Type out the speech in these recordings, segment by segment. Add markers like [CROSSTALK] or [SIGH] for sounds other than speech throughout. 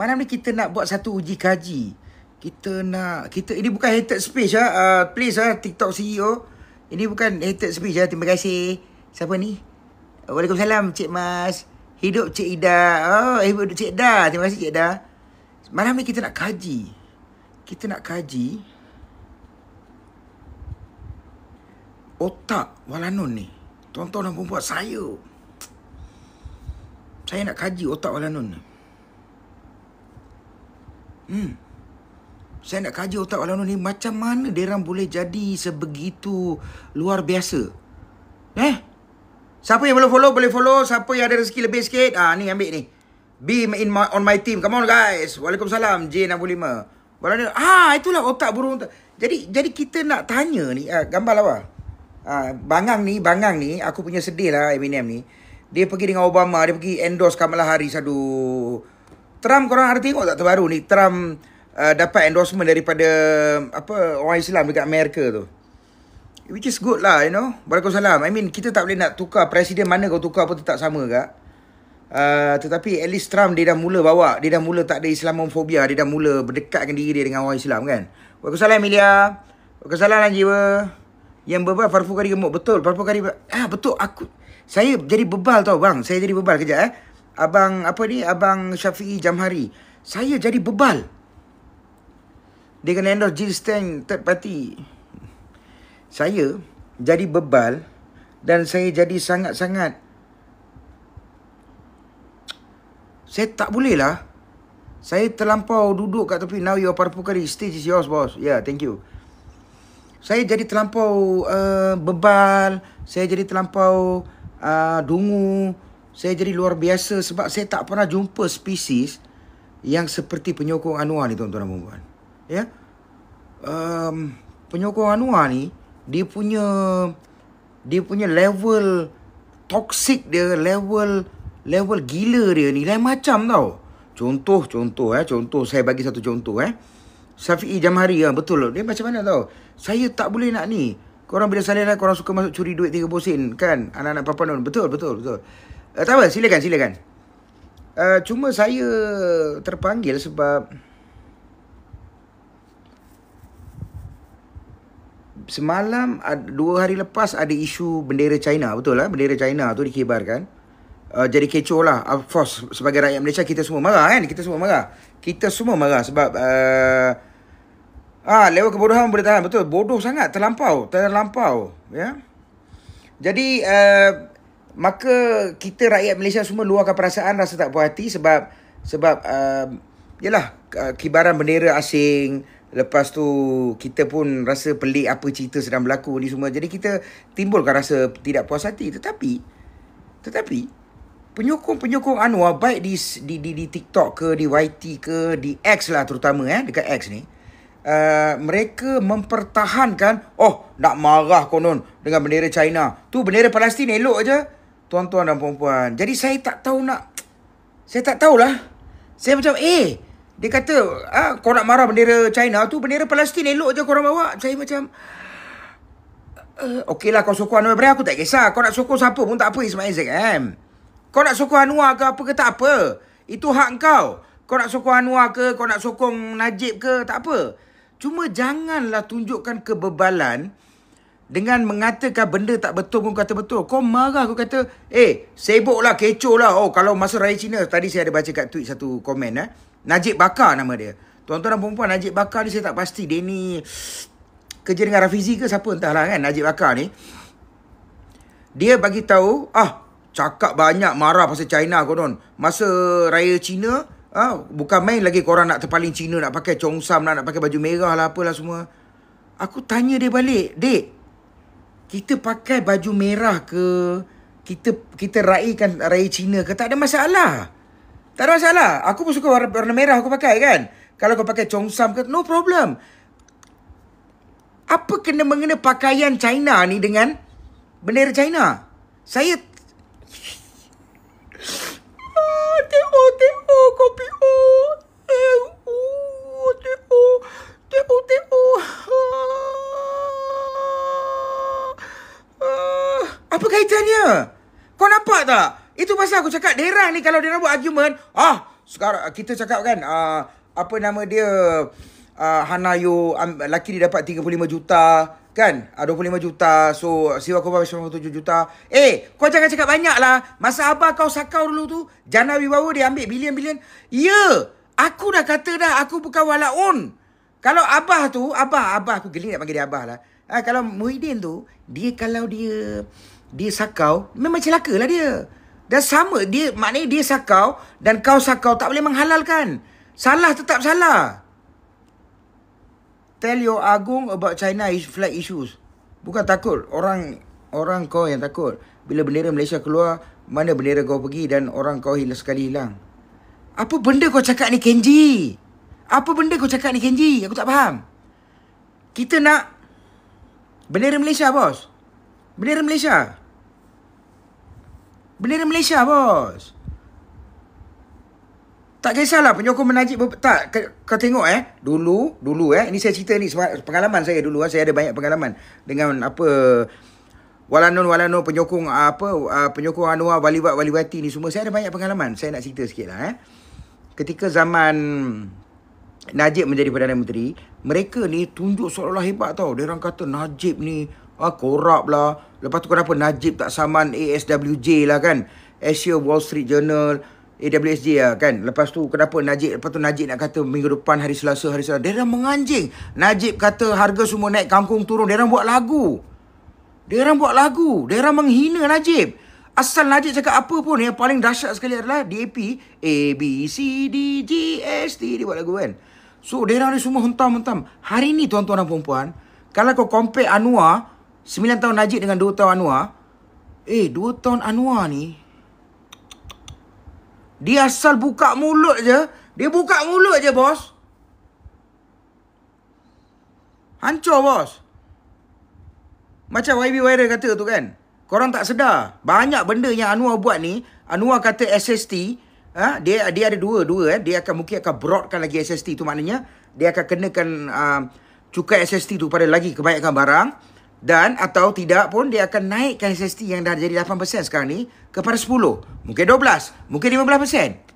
mana ni kita nak buat satu uji kaji. Kita nak kita ini bukan hated speech ah. Ha? Uh, please ah ha? TikTok CEO. Ini bukan hated speech ah. Ha? Terima kasih. Siapa ni? Waalaikumsalam Cik Mas. Hidup Cik Ida. Oh, hidup Cik Ida. Terima kasih Cik Ida. mana ni kita nak kaji. Kita nak kaji otak Walanun ni. Tuan-tuan dan puan saya. Saya nak kaji otak Walanun ni. Hmm. Saya nak kaji otak Alano ni macam mana dia boleh jadi sebegitu luar biasa. Eh? Siapa yang belum follow boleh follow, siapa yang ada rezeki lebih sikit, ah ni ambil ni. Be in my, on my team. Come on guys. Waalaikumsalam J65. ni. ah itulah otak burung tu. Jadi jadi kita nak tanya ni ah, gambar lawa. Ah, bangang ni, bangang ni aku punya sedih lah Eminem ni. Dia pergi dengan Obama, dia pergi endorse Kamala Harris. Aduh. Trump korang ada tengok tak terbaru ni Trump uh, dapat endorsement daripada um, apa orang Islam dekat Amerika tu which is good lah you know salam. I mean kita tak boleh nak tukar presiden mana kau tukar pun tetap sama kak uh, tetapi at least Trump dia dah mula bawa dia dah mula tak ada Islamophobia dia dah mula berdekatkan diri dia dengan orang Islam kan salam Ilya Waalaikumsalam salam jiwa yang bebal Farfu Kari gemuk betul Farfu Kari ah betul aku saya jadi bebal tau bang saya jadi bebal kejap eh abang apa ni abang Syafi'i Jamhari saya jadi bebal dengan endorse Jill Stein third party saya jadi bebal dan saya jadi sangat-sangat saya tak boleh lah saya terlampau duduk kat tepi now you are purple stage is yours boss yeah thank you saya jadi terlampau uh, bebal saya jadi terlampau uh, dungu saya jadi luar biasa sebab saya tak pernah jumpa spesies yang seperti penyokong Anwar ni tuan-tuan dan puan-puan. Ya. Um, penyokong Anwar ni dia punya dia punya level toxic dia, level level gila dia ni lain macam tau. Contoh contoh eh, contoh saya bagi satu contoh eh. Safi'i Jamhari ya, betul. Dia macam mana tau? Saya tak boleh nak ni. Korang bila salinlah eh, korang suka masuk curi duit tiga bosin kan? Anak-anak papan betul betul betul. betul. Uh, tak apa, silakan, silakan. Uh, cuma saya terpanggil sebab... Semalam, dua hari lepas ada isu bendera China, betul lah? Bendera China tu dikibarkan. Uh, eh, jadi kecoh lah, of course, sebagai rakyat Malaysia kita semua marah kan? Kita semua marah. Kita semua marah sebab... Uh, ah, lewat kebodohan boleh tahan, betul? Bodoh sangat, terlampau, terlampau. Ya? Jadi, uh, maka kita rakyat Malaysia semua luahkan perasaan rasa tak puas hati sebab sebab uh, yalah uh, kibaran bendera asing lepas tu kita pun rasa pelik apa cerita sedang berlaku ni semua jadi kita timbulkan rasa tidak puas hati tetapi tetapi penyokong-penyokong Anwar baik di, di di di TikTok ke di YT ke di X lah terutama eh dekat X ni Uh, mereka mempertahankan Oh nak marah konon Dengan bendera China Tu bendera Palestin elok je tuan-tuan dan puan-puan. Jadi saya tak tahu nak saya tak tahulah. Saya macam eh dia kata ah kau nak marah bendera China tu bendera Palestin elok je korang bawa. Saya macam Uh, okeylah kau sokong Anwar Ibrahim aku tak kisah. Kau nak sokong siapa pun tak apa Ismail Zek. Eh? Kau nak sokong Anwar ke apa ke tak apa. Itu hak kau. Kau nak sokong Anwar ke, kau nak sokong Najib ke tak apa. Cuma janganlah tunjukkan kebebalan dengan mengatakan benda tak betul pun kata betul. Kau marah aku kata, eh, sibuklah, kecohlah. Oh, kalau masa raya Cina, tadi saya ada baca kat tweet satu komen. Eh. Najib Bakar nama dia. Tuan-tuan dan perempuan, Najib Bakar ni saya tak pasti. Dia ni kerja dengan Rafizi ke siapa entahlah kan, Najib Bakar ni. Dia bagi tahu, ah, cakap banyak marah pasal China konon. Masa raya Cina, ah, bukan main lagi korang nak terpaling Cina, nak pakai congsam, nak, lah, nak pakai baju merah lah, apalah semua. Aku tanya dia balik, dek, kita pakai baju merah ke kita kita raikan raya Cina ke tak ada masalah. Tak ada masalah. Aku pun suka warna, warna merah aku pakai kan. Kalau kau pakai congsam ke no problem. Apa kena mengena pakaian China ni dengan bendera China? Saya Ah, teo, teo, kopi o. Oh. Eh, oh, teo, teo, teo. Ah. Uh, apa kaitannya? Kau nampak tak? Itu pasal aku cakap derang ni kalau dia nak buat argument, ah, sekarang ah, kita cakap kan, uh, apa nama dia? Uh, ah, Hanayo um, laki dia dapat 35 juta kan? Uh, 25 juta. So siwa kau bagi 97 juta. Eh, kau jangan cakap banyak lah. Masa abah kau sakau dulu tu, jana wibawa dia ambil bilion-bilion. Ya, yeah, aku dah kata dah aku bukan walaun. Kalau abah tu, abah, abah aku geli nak panggil dia abah lah. Ha, kalau Muhyiddin tu, dia kalau dia dia sakau, memang celaka lah dia. Dan sama, dia maknanya dia sakau dan kau sakau tak boleh menghalalkan. Salah tetap salah. Tell your agung about China is flag issues. Bukan takut. Orang orang kau yang takut. Bila bendera Malaysia keluar, mana bendera kau pergi dan orang kau hilang sekali hilang. Apa benda kau cakap ni Kenji? Apa benda kau cakap ni Kenji? Aku tak faham. Kita nak Bendera Malaysia, bos. Bendera Malaysia. Bendera Malaysia, bos. Tak kisahlah penyokong menajib tak kau tengok eh dulu dulu eh ini saya cerita ni pengalaman saya dulu eh. saya ada banyak pengalaman dengan apa Walanun Walanun penyokong ah, apa ah, penyokong Anwar Walibat Waliwati ni semua saya ada banyak pengalaman saya nak cerita sikit lah eh ketika zaman Najib menjadi Perdana Menteri, mereka ni tunjuk seolah-olah hebat tau. Dia orang kata Najib ni ah, korap lah. Lepas tu kenapa Najib tak saman ASWJ lah kan? Asia Wall Street Journal, AWSJ lah kan? Lepas tu kenapa Najib, lepas tu Najib nak kata minggu depan hari Selasa, hari Selasa. Dia orang menganjing. Najib kata harga semua naik, kangkung turun. Dia orang buat lagu. Dia orang buat lagu. Dia orang menghina Najib. Asal Najib cakap apa pun yang paling dahsyat sekali adalah DAP A, B, C, D, G, S, T Dia buat lagu kan So mereka ni semua hentam-hentam Hari ni tuan-tuan dan perempuan Kalau kau compare Anwar 9 tahun Najib dengan 2 tahun Anwar Eh 2 tahun Anwar ni Dia asal buka mulut je Dia buka mulut je bos Hancur bos Macam YB Wire kata tu kan Korang tak sedar Banyak benda yang Anwar buat ni Anwar kata SST ha? dia dia ada dua dua eh dia akan mungkin akan broadkan lagi SST tu maknanya dia akan kenakan uh, cukai SST tu pada lagi kebanyakan barang dan atau tidak pun dia akan naikkan SST yang dah jadi 8% sekarang ni kepada 10 mungkin 12 mungkin 15%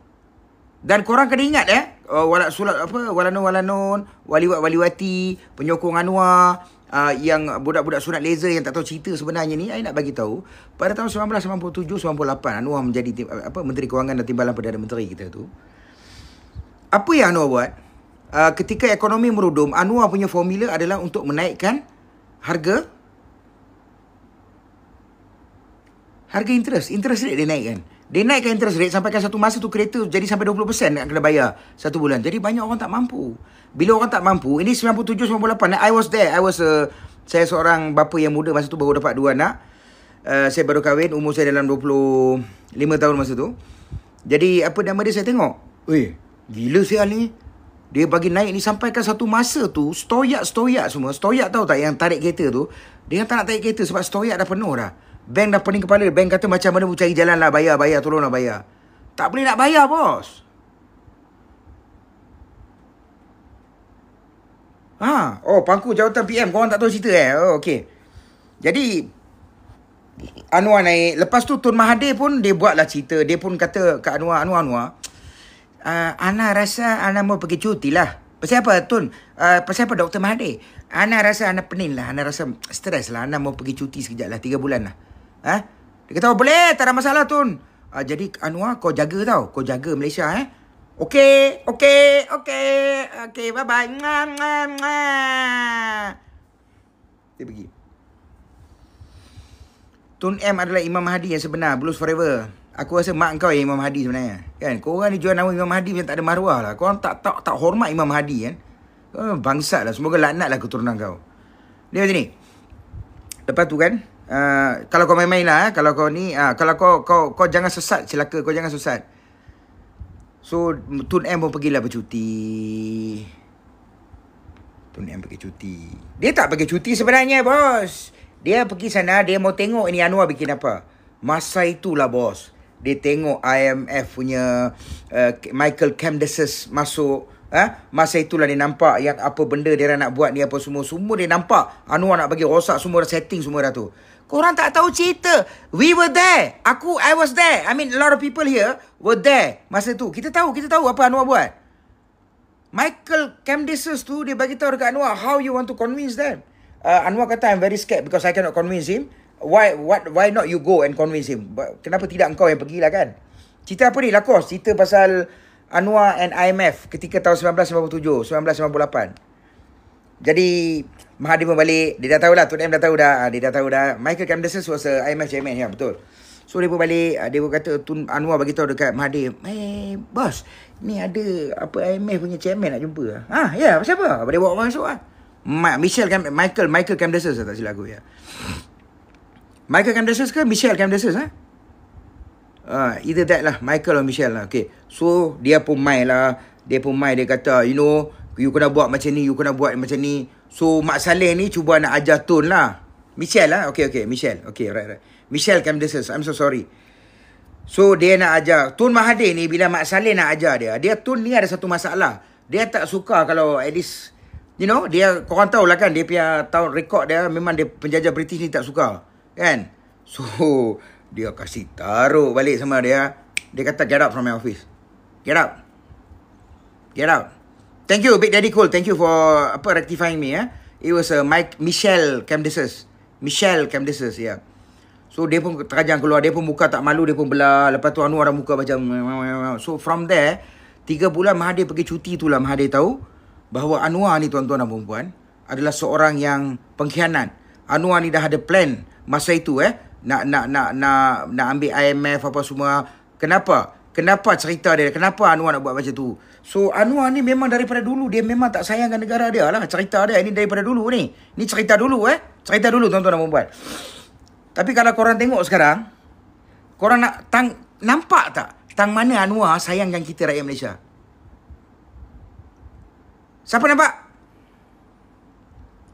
dan korang kena ingat eh uh, sulat apa walano walanon waliwat waliwati penyokong anwar uh, yang budak-budak surat laser yang tak tahu cerita sebenarnya ni, saya nak bagi tahu pada tahun 1997-98 Anwar menjadi apa Menteri Kewangan dan Timbalan Perdana Menteri kita tu. Apa yang Anwar buat? Uh, ketika ekonomi merudum, Anwar punya formula adalah untuk menaikkan harga harga interest. Interest rate dia naikkan. Dia naikkan interest rate sampai satu masa tu kereta jadi sampai 20% nak kena bayar satu bulan. Jadi banyak orang tak mampu. Bila orang tak mampu, ini 97 98. I was there. I was a, uh, saya seorang bapa yang muda masa tu baru dapat dua anak. Uh, saya baru kahwin, umur saya dalam 25 tahun masa tu. Jadi apa nama dia saya tengok. Weh, gila si ni Dia bagi naik ni sampai kan satu masa tu stoyak-stoyak semua. Stoyak tahu tak yang tarik kereta tu? Dia tak nak tarik kereta sebab stoyak dah penuh dah. Bank dah pening kepala. Bank kata macam mana mau cari jalan lah. Bayar, bayar. Tolonglah bayar. Tak boleh nak bayar, bos. Ha, oh pangku jawatan PM Korang tak tahu cerita eh oh, okay. Jadi Anwar naik Lepas tu Tun Mahathir pun Dia buat lah cerita Dia pun kata ke Anwar Anwar Anwar uh, Ana rasa Ana mau pergi cuti lah Pasal apa Tun uh, Pasal apa Dr. Mahathir Ana rasa Ana pening lah Ana rasa stres lah Ana mau pergi cuti sekejap lah tiga bulan lah eh? Dia kata, oh, boleh, tak ada masalah, Tun. Uh, jadi, Anwar, ah, kau jaga tau. Kau jaga Malaysia, eh. Okey, okey, okey. Okey, bye-bye. Nga, nga, nga. Dia pergi. Tun M adalah Imam Hadi yang sebenar. Blues forever. Aku rasa mak kau yang Imam Hadi sebenarnya. Kan? Kau orang ni jual nama Imam Hadi yang tak ada maruah lah. Kau tak, tak, tak hormat Imam Hadi kan? Kau oh, bangsat lah. Semoga laknat lah keturunan kau. Dia macam ni. Lepas tu kan, Ah, kalau kau main-main lah, eh. kalau kau ni, uh, kalau kau, kau kau jangan sesat, celaka kau jangan sesat. So Tun M pun pergilah bercuti. Tun M pergi cuti. Dia tak pergi cuti sebenarnya, bos. Dia pergi sana, dia mau tengok ini Anwar bikin apa. Masa itulah, bos. Dia tengok IMF punya uh, Michael Camdesis masuk. Eh? Masa itulah dia nampak yang apa benda dia nak buat ni apa semua. Semua dia nampak. Anwar nak bagi rosak semua dah setting semua dah tu. Korang tak tahu cerita. We were there. Aku, I was there. I mean, a lot of people here were there masa tu. Kita tahu, kita tahu apa Anwar buat. Michael Camdesus tu, dia bagi tahu dekat Anwar, how you want to convince them? Uh, Anwar kata, I'm very scared because I cannot convince him. Why what why not you go and convince him? Kenapa tidak engkau yang pergilah kan? Cerita apa ni? Lakos, cerita pasal Anwar and IMF ketika tahun 1997, 1998. Jadi, Mahathir pun balik Dia dah tahu lah. Tok Dem dah tahu dah ah, Dia dah tahu dah Michael Camden was a IMF chairman Ya betul So dia pun balik ah, Dia pun kata Tun Anwar bagi tahu dekat Mahathir Eh bos Ni ada Apa IMF punya chairman nak jumpa Ha ah, ya yeah, pasal apa Dia bawa masuk lah Ma- Michelle Cam- Michael Michael Camden Tak silap aku ya Michael Camden ke Michelle Camden ha Uh, either that lah Michael or Michelle lah Okay So dia pun main lah Dia pun main Dia kata You know You kena buat macam ni You kena buat macam ni So Mak Saleh ni cuba nak ajar tone lah. Michelle lah. Okay, okay. Michelle. Okay, right, right. Michelle Camdesus. I'm so sorry. So dia nak ajar. Tun Mahathir ni bila Mak Saleh nak ajar dia. Dia Tun ni ada satu masalah. Dia tak suka kalau at least... You know, dia korang tahu lah kan dia punya tahun rekod dia memang dia penjajah British ni tak suka. Kan? So [LAUGHS] dia kasi taruh balik sama dia. Dia kata get up from my office. Get up. Get out. Thank you, Big Daddy Cool. Thank you for apa rectifying me. Eh? It was a uh, Mike Michelle Camdises. Michelle Camdises, yeah. So, dia pun terajang keluar. Dia pun muka tak malu. Dia pun belah. Lepas tu, Anwar muka macam... [LAUGHS] So, from there, tiga bulan Mahathir pergi cuti tu lah. Mahathir tahu bahawa Anwar ni, tuan-tuan dan perempuan, adalah seorang yang pengkhianat. Anwar ni dah ada plan masa itu eh. Nak nak nak nak nak ambil IMF apa semua. Kenapa? Kenapa cerita dia? Kenapa Anwar nak buat macam tu? So Anwar ni memang daripada dulu dia memang tak sayangkan negara dia lah. Cerita dia ini daripada dulu ni. Ni cerita dulu eh. Cerita dulu tuan-tuan dan puan-puan. Tapi kalau korang tengok sekarang, korang nak tang nampak tak tang mana Anwar sayangkan kita rakyat Malaysia? Siapa nampak?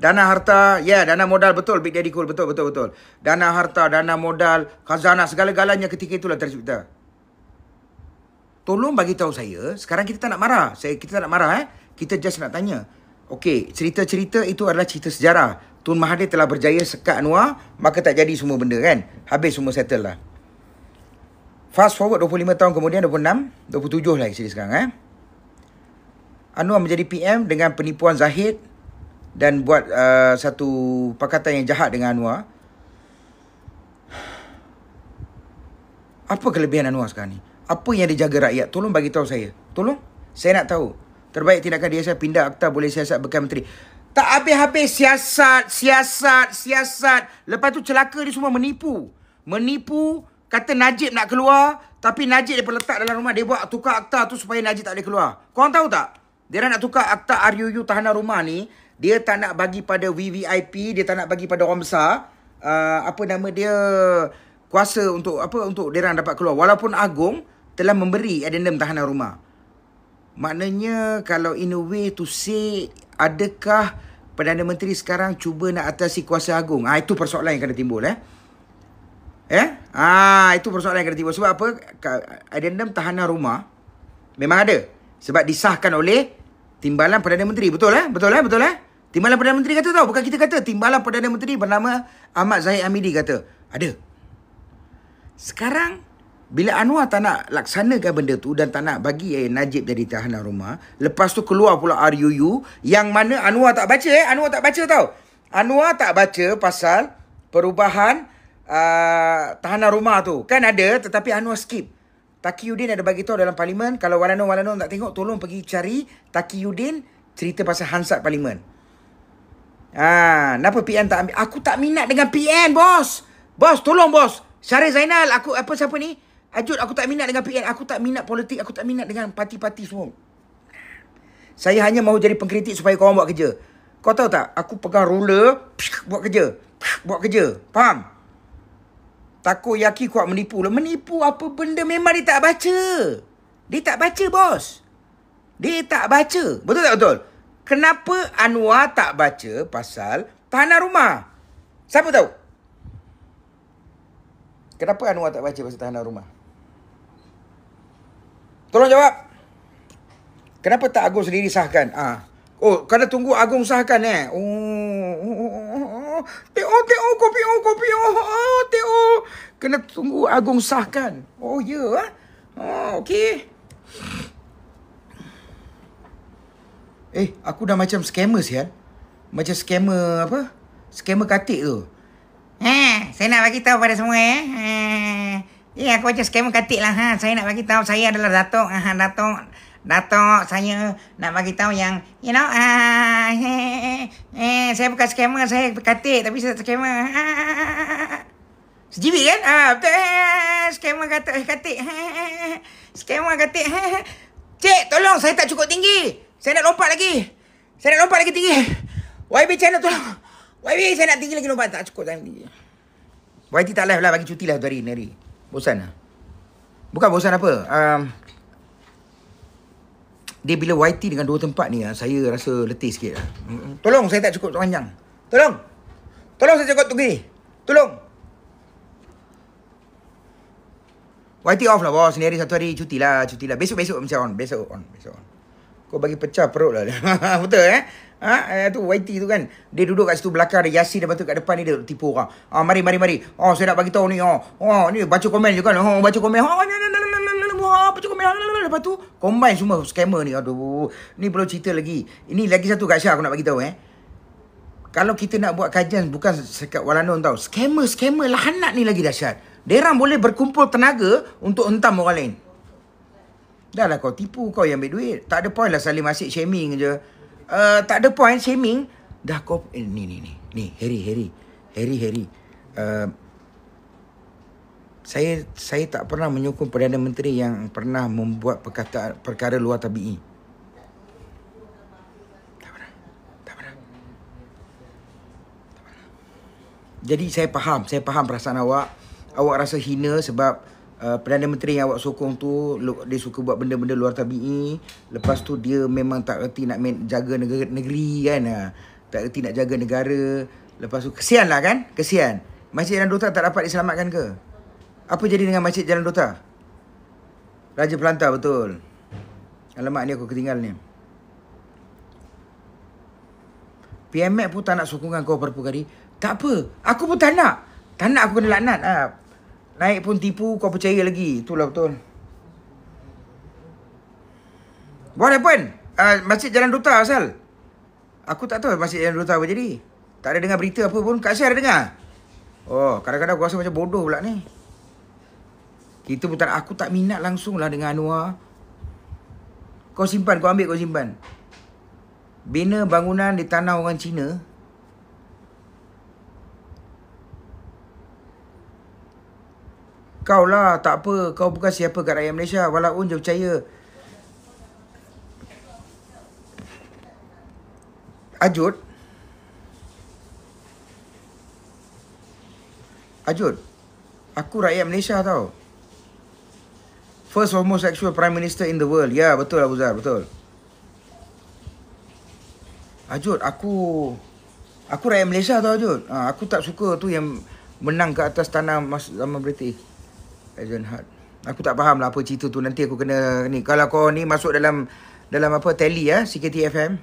Dana harta, ya yeah, dana modal betul, Big Daddy Cool betul betul betul. Dana harta, dana modal, khazanah segala-galanya ketika itulah tercipta tolong bagi tahu saya sekarang kita tak nak marah saya kita tak nak marah eh kita just nak tanya okey cerita-cerita itu adalah cerita sejarah Tun Mahathir telah berjaya sekat Anwar maka tak jadi semua benda kan habis semua settle lah fast forward 25 tahun kemudian 26 27 lah kita sekarang eh Anwar menjadi PM dengan penipuan Zahid dan buat uh, satu pakatan yang jahat dengan Anwar apa kelebihan Anwar sekarang ni? apa yang dijaga rakyat tolong bagi tahu saya tolong saya nak tahu terbaik tindakan dia saya pindah akta boleh siasat bekam menteri tak habis-habis siasat siasat siasat lepas tu celaka dia semua menipu menipu kata Najib nak keluar tapi Najib dia perletak dalam rumah dia buat tukar akta tu supaya Najib tak boleh keluar kau tahu tak dia nak tukar akta RUU tahanan rumah ni dia tak nak bagi pada VVIP dia tak nak bagi pada orang besar uh, apa nama dia kuasa untuk apa untuk dia dapat keluar walaupun agung telah memberi addendum tahanan rumah. Maknanya kalau in a way to say adakah Perdana Menteri sekarang cuba nak atasi kuasa agung? Ah ha, itu persoalan yang kena timbul eh. Eh? Ah itu persoalan yang kena timbul sebab apa? Addendum tahanan rumah memang ada sebab disahkan oleh timbalan Perdana Menteri. Betul eh? Betul eh? Betul eh? Timbalan Perdana Menteri kata tahu bukan kita kata. Timbalan Perdana Menteri bernama Ahmad Zahid Amidi kata. Ada. Sekarang bila Anwar tak nak laksanakan benda tu dan tak nak bagi eh, Najib jadi tahanan rumah, lepas tu keluar pula RUU yang mana Anwar tak baca eh. Anwar tak baca tau. Anwar tak baca pasal perubahan uh, tahanan rumah tu. Kan ada tetapi Anwar skip. Taki Yudin ada bagi tahu dalam parlimen. Kalau Walanon Walanon tak tengok, tolong pergi cari Taki Yudin cerita pasal Hansat Parlimen. Ha, kenapa PN tak ambil? Aku tak minat dengan PN, bos. Bos, tolong bos. Syarif Zainal, aku apa siapa ni? Hajut ah, aku tak minat dengan PN. Aku tak minat politik. Aku tak minat dengan parti-parti semua. Saya hanya mahu jadi pengkritik supaya korang buat kerja. Kau tahu tak? Aku pegang ruler. Psh, buat kerja. Psh, buat kerja. Faham? Takut Yaki kuat menipu. Lah, menipu apa benda memang dia tak baca. Dia tak baca bos. Dia tak baca. Betul tak betul? Kenapa Anwar tak baca pasal tanah rumah? Siapa tahu? Kenapa Anwar tak baca pasal tahanan rumah? Tolong jawab. Kenapa tak Agung sendiri sahkan? Ah. Ha. Oh, kena tunggu Agung sahkan eh. Oh. oh, oh, oh teo, teo, kopi, oh, kopi, oh, teo. Kena tunggu Agung sahkan. Oh, ya. Yeah. Oh, okey. Eh, aku dah macam scammer sial. Macam scammer apa? Scammer katik tu. Eh, saya nak bagi tahu pada semua eh. eh. Ya, aku baca skema katik lah. Ha. Saya nak bagi tahu saya adalah Datuk. Ha, Datuk. Datuk saya nak bagi tahu yang you know ah, he, he, he, eh, saya bukan scammer saya katik tapi saya scammer. Ah, Sejibit kan? Ah, betul. Eh, scammer kata eh, katik. scammer katik. Cik, tolong saya tak cukup tinggi. Saya nak lompat lagi. Saya nak lompat lagi tinggi. YB channel tolong. YB saya nak tinggi lagi lompat tak cukup tinggi. YT tak live lah bagi cuti lah hari ni. Bosan lah. Bukan bosan apa. Um, dia bila YT dengan dua tempat ni, ah, saya rasa letih sikit lah. Tolong, saya tak cukup panjang. Tolong! Tolong saya cakap tugi! Tolong! YT off lah bos, ni hari satu hari cuti lah, cuti lah. Besok-besok macam on, besok on, besok on. Kau bagi pecah perut lah. [LAUGHS] Betul eh? Ha eh, tu YT tu kan dia duduk kat situ belakang ada Yasin lepas batu kat depan ni dia tipu orang. Ha ah, mari mari mari. oh, saya nak bagi tahu ni Oh. oh, ni baca komen je kan. Ha oh, baca komen. Ha oh, baca komen. Lepas tu combine semua scammer ni. Aduh. Ni perlu cerita lagi. Ini lagi satu kat Syah aku nak bagi tahu eh. Kalau kita nak buat kajian bukan sekat Walanon tau. Scammer scammer lah anak ni lagi dahsyat. Derang boleh berkumpul tenaga untuk hentam orang lain. Dah lah kau tipu kau yang ambil duit. Tak ada point lah saling masuk shaming je uh, tak ada point shaming dah kau eh, ni ni ni ni Harry Harry Harry Harry uh, saya saya tak pernah menyokong Perdana Menteri yang pernah membuat perkataan perkara luar tabii. Tak pernah. Tak pernah. Jadi saya faham, saya faham perasaan awak. Awak rasa hina sebab Eh, Perdana Menteri yang awak sokong tu Dia suka buat benda-benda luar tabi'i Lepas tu dia memang tak reti nak jaga negeri, negeri kan ha, Tak reti nak jaga negara Lepas tu kesian lah kan Kesian Masjid Jalan Dota tak dapat diselamatkan ke? Apa jadi dengan Masjid Jalan Dota? Raja pelanta betul Alamak ni aku ketinggal ni PMF pun tak nak sokongan kau berapa kali Tak apa Aku pun tak nak Tak nak aku kena laknat ha. Naik pun tipu kau percaya lagi. Itulah betul. What happened? Uh, masjid Jalan Duta asal? Aku tak tahu Masjid Jalan Duta apa jadi. Tak ada dengar berita apa pun. Kak Syah ada dengar? Oh, kadang-kadang aku rasa macam bodoh pula ni. Kita pun tak, aku tak minat langsung lah dengan Anwar. Kau simpan, kau ambil kau simpan. Bina bangunan di tanah orang Cina, kau lah tak apa kau bukan siapa kat rakyat Malaysia walaupun jangan percaya Ajut Ajut Aku rakyat Malaysia tau First homosexual prime minister in the world Ya yeah, betul Abu Zahar betul Ajut aku Aku rakyat Malaysia tau Ajut ha, Aku tak suka tu yang menang ke atas tanah mas zaman British Agent Hart. Aku tak faham lah apa cerita tu nanti aku kena ni. Kalau kau ni masuk dalam dalam apa tally ya, eh, CKTFM.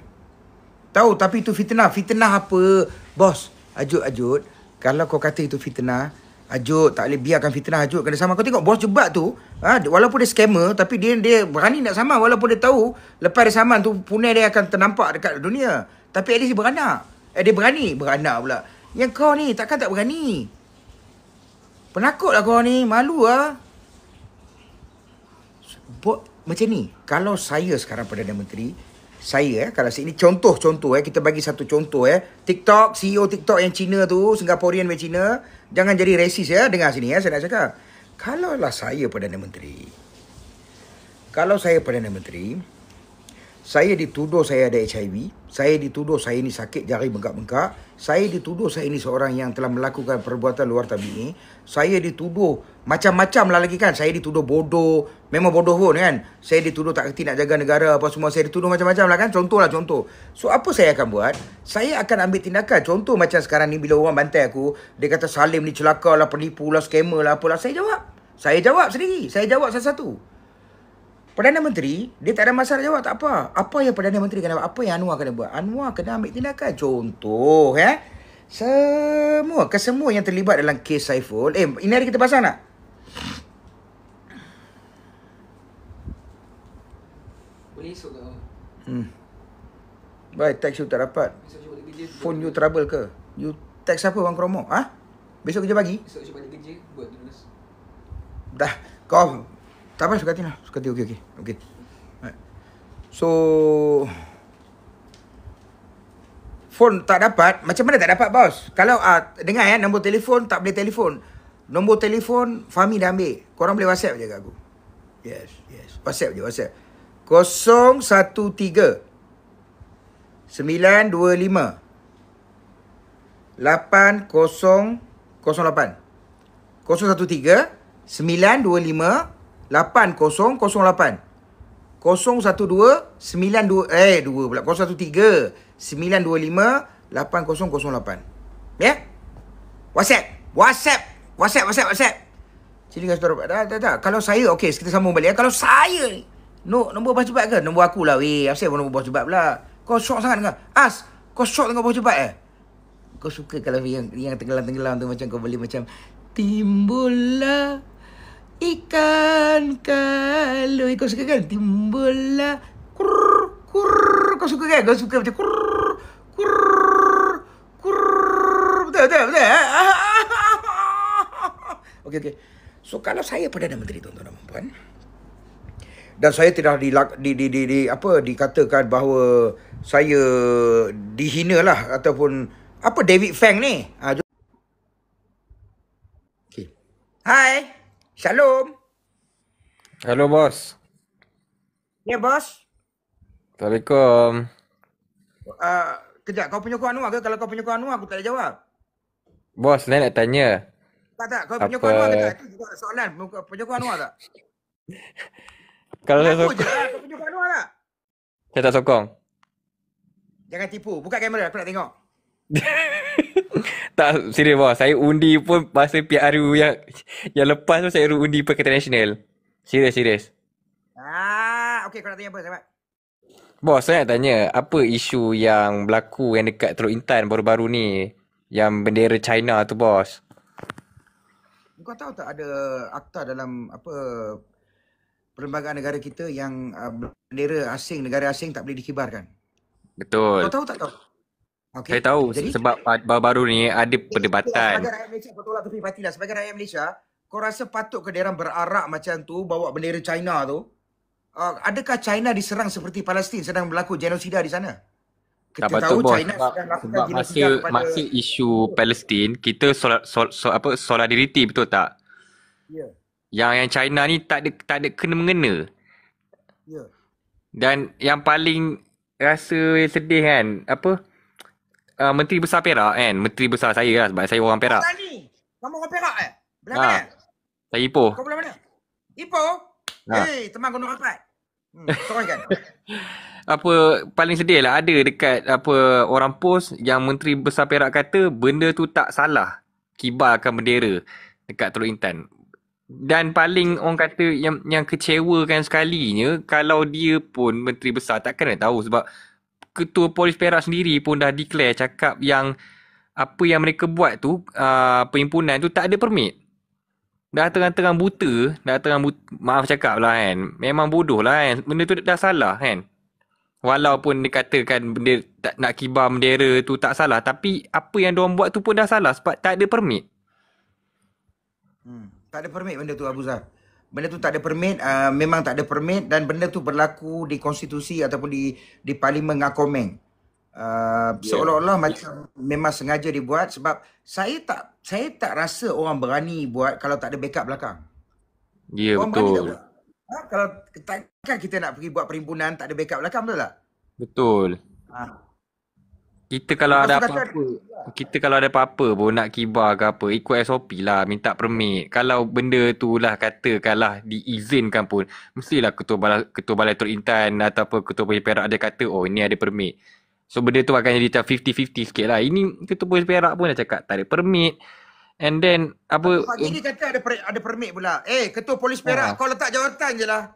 Tahu tapi itu fitnah. Fitnah apa? Bos, ajut-ajut. Kalau kau kata itu fitnah, Ajut tak boleh biarkan fitnah Ajut kena sama Kau tengok bos jebat tu ha, Walaupun dia scammer Tapi dia dia berani nak sama Walaupun dia tahu Lepas dia saman tu Punai dia akan ternampak dekat dunia Tapi at least dia beranak Eh dia berani Beranak pula Yang kau ni takkan tak berani Penakut lah korang ni. Malu lah. Buat macam ni. Kalau saya sekarang Perdana Menteri, saya eh, kalau sini contoh-contoh eh, kita bagi satu contoh eh. TikTok, CEO TikTok yang Cina tu, Singaporean dan Cina. Jangan jadi resis ya. Eh. Dengar sini ya, eh, saya nak cakap. Kalaulah saya Perdana Menteri. Kalau saya Perdana Menteri, saya dituduh saya ada HIV, saya dituduh saya ini sakit jari bengkak-bengkak, saya dituduh saya ini seorang yang telah melakukan perbuatan luar tabi'i, saya dituduh macam-macam lah lagi kan, saya dituduh bodoh, memang bodoh pun kan, saya dituduh tak kerti nak jaga negara apa semua, saya dituduh macam-macam lah kan, contoh lah contoh. So apa saya akan buat? Saya akan ambil tindakan, contoh macam sekarang ni bila orang bantai aku, dia kata Salim ni celaka lah, penipu lah, skamer lah, apalah, saya jawab. Saya jawab sendiri, saya jawab satu-satu. Perdana Menteri, dia tak ada masalah jawab tak apa. Apa yang Perdana Menteri kena buat? Apa yang Anwar kena buat? Anwar kena ambil tindakan. Contoh, eh. Semua, kesemua yang terlibat dalam kes Saiful. Eh, ini hari kita pasang tak? Boleh esok tak? Hmm. Baik, teks you tak dapat. Phone you trouble ke? You teks apa Wang Kromo? Ha? Besok kerja pagi? Besok kerja pagi buat tu Dah, kau tak apa, suka hati lah. Suka hati, okey, okey. okay. Right. So... Phone tak dapat. Macam mana tak dapat, bos? Kalau uh, dengar ya, nombor telefon tak boleh telefon. Nombor telefon, Fahmi dah ambil. Korang boleh WhatsApp je kat aku. Yes, yes. WhatsApp je, WhatsApp. 013 Sembilan dua lima Lapan kosong Kosong lapan Kosong satu tiga Sembilan dua lima 0108 012 92 eh 2 pula 013 925 8008 ya WhatsApp WhatsApp WhatsApp WhatsApp WhatsApp Cili kasih tahu dah dah tak Kalau saya Okay kita sambung balik ya. Kalau saya ni no, Nombor bos cepat ke Nombor aku lah Weh Asyik nombor bos cepat pula Kau shock sangat dengan As Kau shock dengan bos cepat eh Kau suka kalau yang Yang tenggelam-tenggelam tu Macam kau boleh macam Timbullah ikan kalau ikan suka kan timbullah lah kur kur kau suka kan kau suka macam kur kur kur betul betul betul [LAUGHS] okey okey so kalau saya perdana menteri tuan-tuan dan puan dan saya tidak di, di, di, di, di apa dikatakan bahawa saya dihina lah ataupun apa David Feng ni? Ha, ah, okay. Hai. Hai. Shalom. Hello bos. Ya yeah, bos. Assalamualaikum. Uh, kejap kau penyokong Anwar ke? Kalau kau penyokong Anwar aku tak ada jawab. Bos, saya nak tanya. Tak tak, kau punya Apa? Anwar ke tak? Itu juga soalan. punya Penyokong Anwar tak? [LAUGHS] Kalau saya sokong. Je, lah, kau penyokong Anwar tak? Saya tak sokong. Jangan tipu. Buka kamera, aku nak tengok. [LAUGHS] tak serius bos. Saya undi pun masa PRU yang yang lepas tu saya undi Perkat National. Serius serius. Ah, okey kau nak tanya apa sahabat? Bos, saya nak tanya apa isu yang berlaku yang dekat Teluk Intan baru-baru ni yang bendera China tu bos. Kau tahu tak ada akta dalam apa perlembagaan negara kita yang uh, bendera asing negara asing tak boleh dikibarkan. Betul. Kau tahu tak tahu? Okay. Saya tahu Jadi, sebab baru-baru ni ada perdebatan. Sebagai rakyat Malaysia, bertolak tepi parti lah. Sebagai rakyat Malaysia, kau rasa patut ke mereka berarak macam tu, bawa bendera China tu? Uh, adakah China diserang seperti Palestin sedang berlaku genosida di sana? Kita sebab tahu tu, China sebab, sedang lakukan genosida. Masih kepada... masa isu Palestin, kita solat sol, sol, apa, solidariti betul tak? Ya. Yeah. Yang yang China ni tak ada, tak ada kena-mengena. Ya. Yeah. Dan yang paling rasa sedih kan, apa? uh, Menteri Besar Perak kan Menteri Besar saya lah sebab saya orang Perak Kamu orang orang Perak eh? Belah ha. mana? Saya Ipoh Kau belah mana? Ipoh? Ha. Eh teman gunung rapat Hmm, kan? [LAUGHS] apa paling sedih lah ada dekat apa orang pos yang Menteri Besar Perak kata benda tu tak salah kibarkan bendera dekat Teluk Intan. Dan paling orang kata yang yang kecewakan sekalinya kalau dia pun Menteri Besar takkan dia tahu sebab ketua polis Perak sendiri pun dah declare cakap yang apa yang mereka buat tu, uh, perhimpunan tu tak ada permit. Dah terang-terang buta, dah terang buta, maaf cakap lah kan. Memang bodoh lah kan. Benda tu dah salah kan. Walaupun dikatakan benda tak nak kibar bendera tu tak salah. Tapi apa yang dia buat tu pun dah salah sebab tak ada permit. Hmm, tak ada permit benda tu Abu Zah benda tu tak ada permit uh, memang tak ada permit dan benda tu berlaku di konstitusi ataupun di di parlimen ngakomeng uh, yeah. seolah-olah macam memang sengaja dibuat sebab saya tak saya tak rasa orang berani buat kalau tak ada backup belakang ya yeah, betul ha, kalau takkan kita nak pergi buat perhimpunan tak ada backup belakang betul tak betul ha. Kita kalau ada apa-apa Kita kalau ada apa-apa pun Nak kibar ke apa Ikut SOP lah Minta permit Kalau benda tu lah Katakanlah Diizinkan pun Mestilah ketua balai Ketua balai Tur Intan Atau apa Ketua Polis Perak ada kata Oh ini ada permit So benda tu akan jadi 50-50 sikit lah Ini Ketua Polis Perak pun dah cakap Tak ada permit And then Apa Pak Cik kata ada, per, ada permit pula Eh Ketua Polis Perak ah. Kau letak jawatan je lah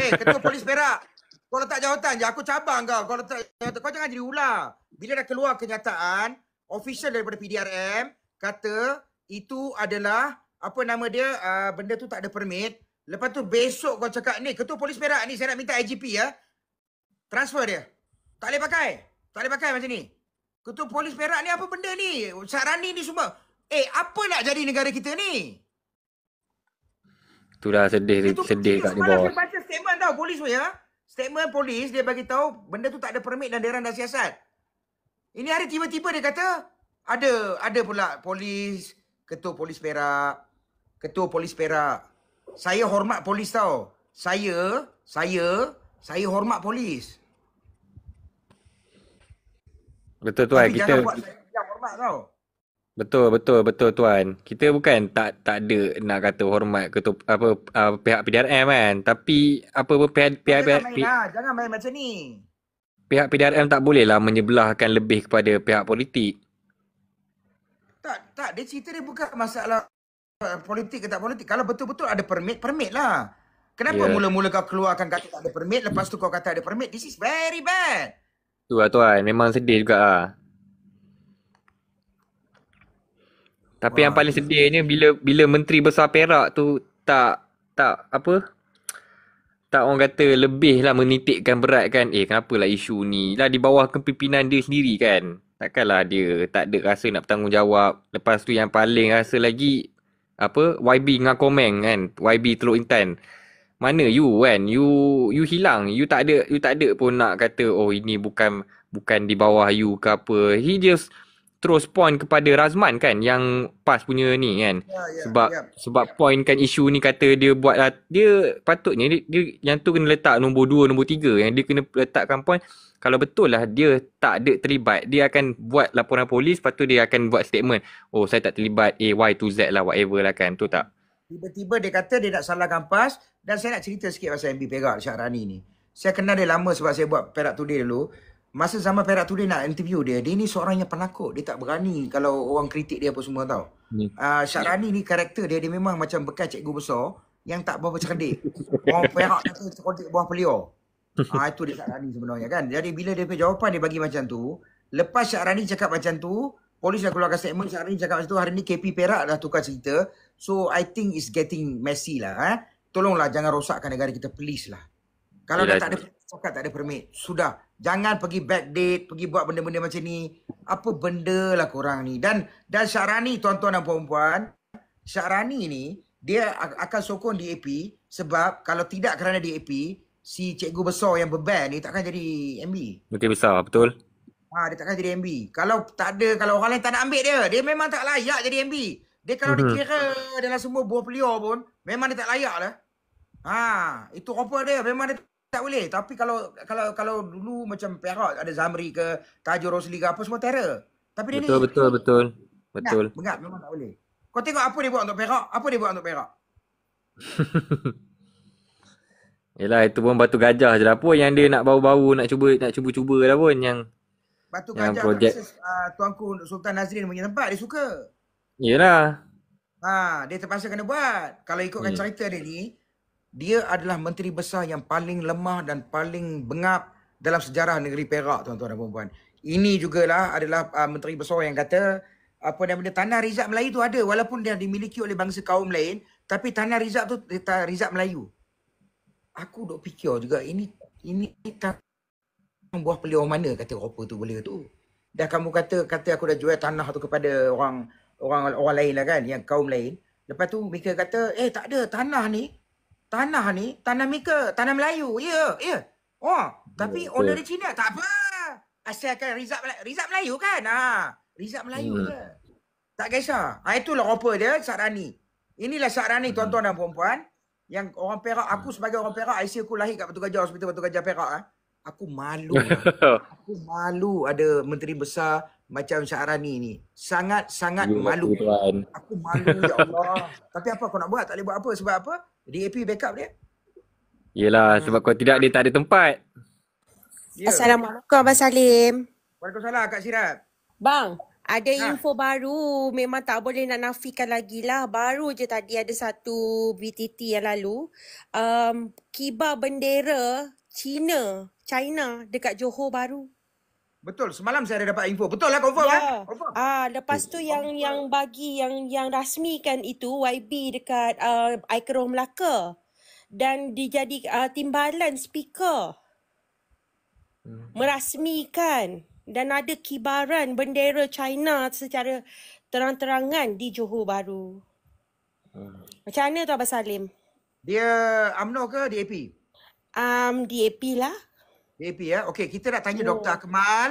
Eh Ketua Polis Perak kau letak jawatan je. Aku cabang kau. Kau letak jawatan. Kau jangan jadi ular. Bila dah keluar kenyataan, official daripada PDRM kata itu adalah apa nama dia, uh, benda tu tak ada permit. Lepas tu besok kau cakap ni, ketua polis perak ni saya nak minta IGP ya. Transfer dia. Tak boleh pakai. Tak boleh pakai macam ni. Ketua polis perak ni apa benda ni? Sarani ni semua. Eh, apa nak jadi negara kita ni? Sudah sedih, sedih kat ni bos. Ketua polis baca statement tau polis pun ya statement polis dia bagi tahu benda tu tak ada permit dan deran dan siasat. Ini hari tiba-tiba dia kata ada ada pula polis, ketua polis Perak, ketua polis Perak. Saya hormat polis tau. Saya, saya, saya hormat polis. Betul tu Tapi kita jangan buat saya, kita hormat tau. Betul betul betul tuan. Kita bukan tak tak ada nak kata hormat ke apa uh, pihak PDRM kan. Tapi apa pun pihak pihak, pihak jangan, main lah. jangan main macam ni. Pihak PDRM tak bolehlah menyebelahkan lebih kepada pihak politik. Tak tak dia cerita dia bukan masalah eh, politik ke tak politik. Kalau betul-betul ada permit, permit lah. Kenapa yeah. mula-mula kau keluarkan kata tak ada permit, lepas tu kau kata ada permit? This is very bad. Tu lah tuan, memang sedih juga lah. Tapi Wah, yang paling sedihnya bila bila menteri besar Perak tu tak tak apa? Tak orang kata lebih lah menitikkan berat kan. Eh kenapa lah isu ni? Lah di bawah kepimpinan dia sendiri kan. Takkanlah dia tak ada rasa nak bertanggungjawab. Lepas tu yang paling rasa lagi apa YB dengan komen kan. YB Teluk Intan. Mana you kan? You you hilang. You tak ada you tak ada pun nak kata oh ini bukan bukan di bawah you ke apa. He just terus point kepada Razman kan yang pas punya ni kan. Ya, ya, sebab ya. sebab ya. point kan isu ni kata dia buat dia patutnya dia, dia yang tu kena letak nombor dua nombor tiga yang dia kena letakkan point kalau betul lah dia tak ada terlibat dia akan buat laporan polis lepas dia akan buat statement oh saya tak terlibat A Y to Z lah whatever lah kan tu tak. Tiba-tiba dia kata dia nak salahkan PAS dan saya nak cerita sikit pasal MB Perak Syahrani ni. Saya kenal dia lama sebab saya buat Perak Today dulu masa zaman Perak Today nak interview dia, dia ni seorang yang penakut. Dia tak berani kalau orang kritik dia apa semua tau. Uh, Syarani ni karakter dia, dia memang macam bekas cikgu besar yang tak berapa cerdik. orang Perak tu cerdik buah pelio. uh, ah, itu dia Syarani sebenarnya kan. Jadi bila dia punya jawapan dia bagi macam tu, lepas Syarani cakap macam tu, polis dah keluarkan statement Syarani cakap macam tu, hari ni KP Perak dah tukar cerita. So I think it's getting messy lah. Eh. Tolonglah jangan rosakkan negara kita, please lah. Kalau yeah, dah tak ada, tak ada permit, sudah. Jangan pergi back date, pergi buat benda-benda macam ni. Apa benda lah korang ni. Dan dan Syarani tuan-tuan dan puan-puan, Syarani ni dia akan sokong DAP sebab kalau tidak kerana DAP, si cikgu besar yang beban dia takkan jadi MB. Betul besar, betul. Ha, dia takkan jadi MB. Kalau tak ada, kalau orang lain tak nak ambil dia, dia memang tak layak jadi MB. Dia kalau mm-hmm. dikira dalam semua buah pelior pun, memang dia tak layak lah. Ha, itu apa dia? Memang dia tak boleh tapi kalau kalau kalau dulu macam Perak ada Zamri ke Tajur Rosli ke apa semua terror tapi dia betul, ni betul betul betul betul nah, memang tak boleh kau tengok apa dia buat untuk Perak apa dia buat untuk Perak [LAUGHS] Yelah itu pun batu gajah je lah pun yang dia nak bau-bau nak cuba nak cuba-cuba lah pun yang Batu yang gajah projek. tu uh, ah, tuanku Sultan Nazrin punya tempat dia suka Yelah Ha dia terpaksa kena buat kalau ikutkan hmm. cerita dia ni dia adalah menteri besar yang paling lemah dan paling bengap dalam sejarah negeri Perak tuan-tuan dan puan-puan. Ini jugalah adalah uh, menteri besar yang kata apa nama dia tanah rizab Melayu itu ada walaupun dia dimiliki oleh bangsa kaum lain tapi tanah rizab tu eh, tanah rizab Melayu. Aku dok fikir juga ini ini tanah buah peliau mana kata Eropa tu boleh tu. Dah kamu kata kata aku dah jual tanah tu kepada orang orang orang lain lah kan yang kaum lain. Lepas tu mereka kata eh tak ada tanah ni tanah ni tanah Mika, tanah Melayu. Ya, yeah, ya. Yeah. Oh, tapi oh, owner dia Cina. Tak apa. Asalkan Rizab Rizab Melayu kan? Ha. Rizab Melayu ke? Hmm. Yeah. Tak kisah. Ha, itulah apa dia Sat Rani. Inilah Sat Rani hmm. tuan-tuan dan puan yang orang Perak aku hmm. sebagai orang Perak IC aku lahir kat Batu Gajah Hospital Batu Gajah Perak eh. Aku malu. [LAUGHS] aku malu ada menteri besar macam Syahrani ni sangat-sangat malu. Aku malu ya Allah. Tapi apa kau nak buat? Tak boleh buat apa sebab apa? DAP backup dia. Yelah hmm. sebab kau tidak dia tak ada tempat. Yeah. Assalamualaikum Abang Salim. Waalaikumsalam Kak Sirat. Bang, ada ha. info baru. Memang tak boleh nak nafikan lagi lah. Baru je tadi ada satu BTT yang lalu. Um, kibar bendera China, China dekat Johor baru. Betul. Semalam saya ada dapat info. Betul lah confirm ya. Yeah. Kan? Ah, lepas tu oh, yang confirm. yang bagi yang yang rasmi kan itu YB dekat uh, Ikeroh Melaka dan dijadi uh, timbalan speaker. Hmm. Merasmikan dan ada kibaran bendera China secara terang-terangan di Johor Bahru. Hmm. Macam mana tu Abah Salim? Dia UMNO ke DAP? Um, DAP lah. Baby ya. Eh? Okey, kita nak tanya oh. Ya. Dr. Kemal.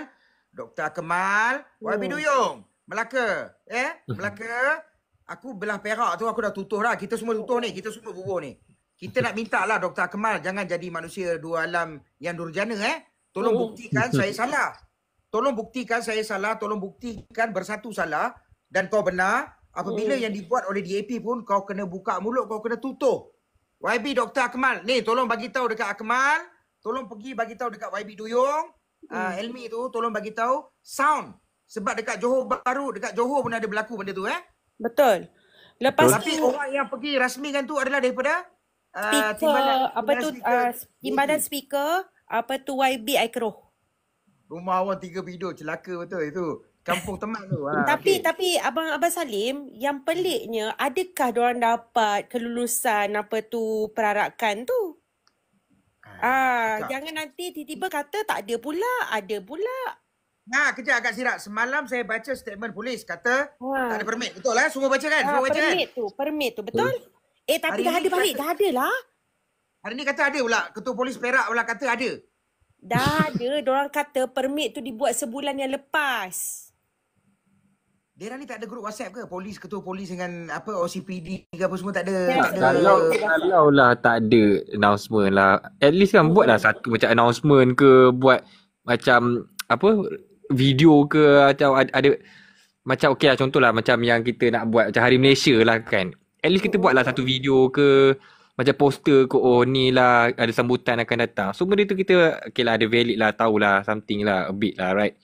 Dr. Kemal, oh. Ya. Wabi Duyung, Melaka. Eh, mhm. Melaka. Aku belah perak tu aku dah tutuh dah. Kita semua tutuh ni, kita semua bubuh ni. Kita nak minta lah Dr. Kemal jangan jadi manusia dua alam yang durjana eh. Tolong oh. buktikan saya salah. Tolong buktikan saya salah, tolong buktikan bersatu salah dan kau benar. Apabila oh. yang dibuat oleh DAP pun kau kena buka mulut, kau kena tutuh. YB Dr. Akmal, ni tolong bagi tahu dekat Akmal, tolong pergi bagi tahu dekat YB Duyung, ah, hmm. Elmi hmm. uh, tu tolong bagi tahu sound. Sebab dekat Johor Baru, dekat Johor pun ada berlaku benda tu eh. Betul. Lepas Tapi tu, orang yang pergi rasmi kan tu adalah daripada uh, speaker, timbalan, apa tu, timbalan speaker, uh, speaker apa tu YB Aikro. Rumah awak tiga bidu celaka betul itu. Kampung teman tu. Ha, tapi okay. tapi abang abang Salim yang peliknya adakah dia orang dapat kelulusan apa tu perarakan tu? Ah, ah jangan nanti tiba-tiba kata tak ada pula, ada pula. Nah, kejap agak sirap. Semalam saya baca statement polis kata ha. tak ada permit. Betul lah, semua baca kan? Ha, semua baca kan? permit kan? tu, permit tu. Betul? Oh. Eh, tapi dah ada balik. Kata, dah ada lah. Hari ni kata ada pula. Ketua polis Perak pula kata ada. Dah ada. Diorang kata permit tu dibuat sebulan yang lepas. Dera ni tak ada grup WhatsApp ke? Polis, ketua polis dengan apa OCPD ke apa semua tak ada. Ya, kalau, ada. [LAUGHS] kalau lah tak ada announcement lah. At least kan buatlah satu macam announcement ke buat macam apa video ke atau ada, ada macam okey lah contohlah macam yang kita nak buat macam Hari Malaysia lah kan. At least kita buatlah satu video ke macam poster ke oh ni lah ada sambutan akan datang. So benda tu kita okey lah ada valid lah tahulah something lah a bit lah right.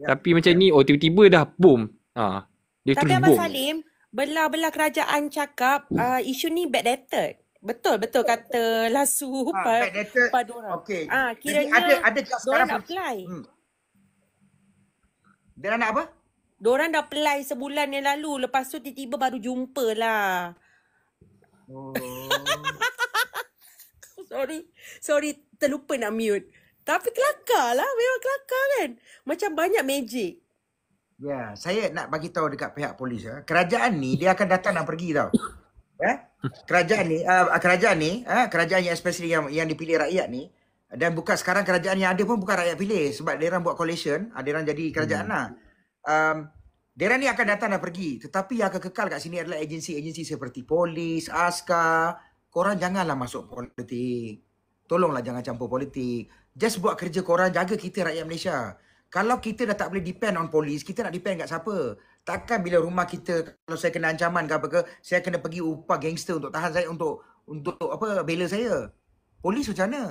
Yeah. Tapi macam yeah. ni oh tiba-tiba dah boom Ah, dia Tapi terhubung. Abang Salim, belah-belah kerajaan cakap uh, isu ni bad Betul betul kata Lasu ah, [LAUGHS] pada pad orang. Ah kira Jadi ada ada dah nak apply. Hmm. Dia nak apa? Diorang dah apply sebulan yang lalu lepas tu tiba-tiba baru jumpa lah. Oh. [LAUGHS] sorry. Sorry terlupa nak mute. Tapi lah, memang kelakar kan. Macam banyak magic. Ya, saya nak bagi tahu dekat pihak polis ya. Kerajaan ni dia akan datang dan pergi tau. Ya. Kerajaan ni, uh, kerajaan ni, uh, kerajaan yang especially yang yang dipilih rakyat ni dan bukan sekarang kerajaan yang ada pun bukan rakyat pilih sebab dia orang buat coalition, ada uh, orang jadi kerajaan hmm. lah. Um, Deran ni akan datang dan pergi. Tetapi yang akan kekal kat sini adalah agensi-agensi seperti polis, askar. Korang janganlah masuk politik. Tolonglah jangan campur politik. Just buat kerja korang jaga kita rakyat Malaysia kalau kita dah tak boleh depend on polis, kita nak depend kat siapa? Takkan bila rumah kita, kalau saya kena ancaman ke apa ke, saya kena pergi upah gangster untuk tahan saya, untuk untuk apa bela saya. Polis macam mana?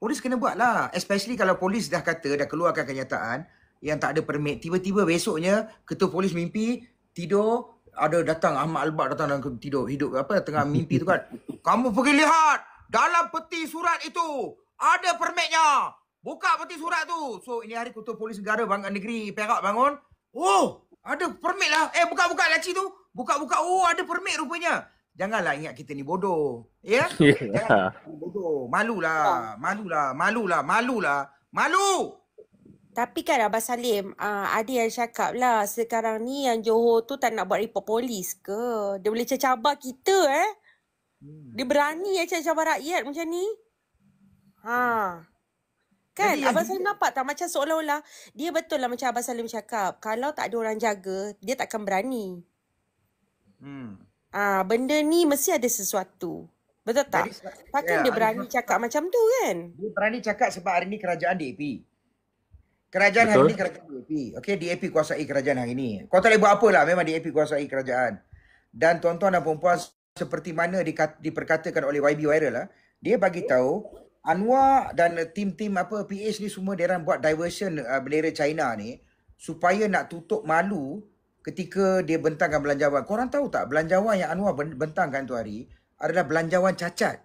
Polis kena buat lah. Especially kalau polis dah kata, dah keluarkan kenyataan yang tak ada permit. Tiba-tiba besoknya, ketua polis mimpi, tidur, ada datang Ahmad Albak datang dan tidur. Hidup apa tengah mimpi tu kan. [LAUGHS] Kamu pergi lihat dalam peti surat itu ada permitnya. Buka peti surat tu. So ini hari kutub polis negara bangga negeri Perak bangun. Oh, ada permit lah. Eh, buka-buka laci tu. Buka-buka. Oh, ada permit rupanya. Janganlah ingat kita ni bodoh. Ya? [LAUGHS] Yeah? bodoh. malu lah malu lah Malu! lah malu Tapi kan Abah Salim, uh, ah, ada yang cakap lah sekarang ni yang Johor tu tak nak buat report polis ke? Dia boleh cabar kita eh? Hmm. Dia berani ya cabar rakyat macam ni? Ha. Hmm. Kan? abah Salim nampak tak? Macam seolah-olah dia betul lah macam abah Salim cakap. Kalau tak ada orang jaga, dia tak akan berani. Hmm. Ah, benda ni mesti ada sesuatu. Betul tak? Jadi, takkan ya, dia berani Allah. cakap macam tu kan? Dia berani cakap sebab hari ni kerajaan DAP. Kerajaan betul. hari ni kerajaan DAP. Okay, DAP kuasai kerajaan hari ni. Kau tak boleh buat apa lah. Memang DAP kuasai kerajaan. Dan tuan-tuan dan perempuan seperti mana di, diperkatakan oleh YB Viral lah. Dia bagi ya. tahu Anwar dan tim-tim apa PH ni semua dia buat diversion uh, bendera China ni supaya nak tutup malu ketika dia bentangkan belanjawan. Korang tahu tak belanjawan yang Anwar bentangkan tu hari adalah belanjawan cacat.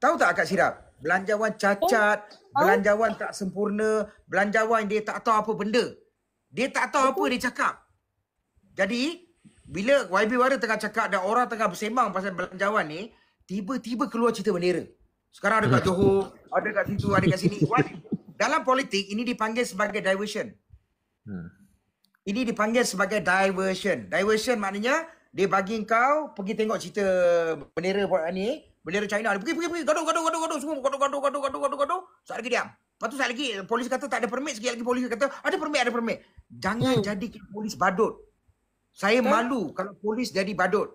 Tahu tak Kak Sirap? Belanjawan cacat, oh, belanjawan tak sempurna, belanjawan dia tak tahu apa benda. Dia tak tahu apa dia cakap. Jadi, bila YB Wara tengah cakap dan orang tengah bersembang pasal belanjawan ni, tiba-tiba keluar cerita bendera. Sekarang ada kat Johor, ada kat situ, ada kat sini. What? Dalam politik, ini dipanggil sebagai diversion. Hmm. Ini dipanggil sebagai diversion. Diversion maknanya, dia bagi kau pergi tengok cerita bendera buat ni. Bendera China. Dia pergi, pergi, pergi. Gaduh, gaduh, gaduh, gaduh. Semua gaduh, gaduh, gaduh, gaduh, gaduh, gaduh. Sekejap lagi diam. Lepas tu lagi, polis kata tak ada permit. Sekejap lagi polis kata, ada permit, ada permit. Jangan hmm. jadi polis badut. Saya malu kalau polis jadi badut.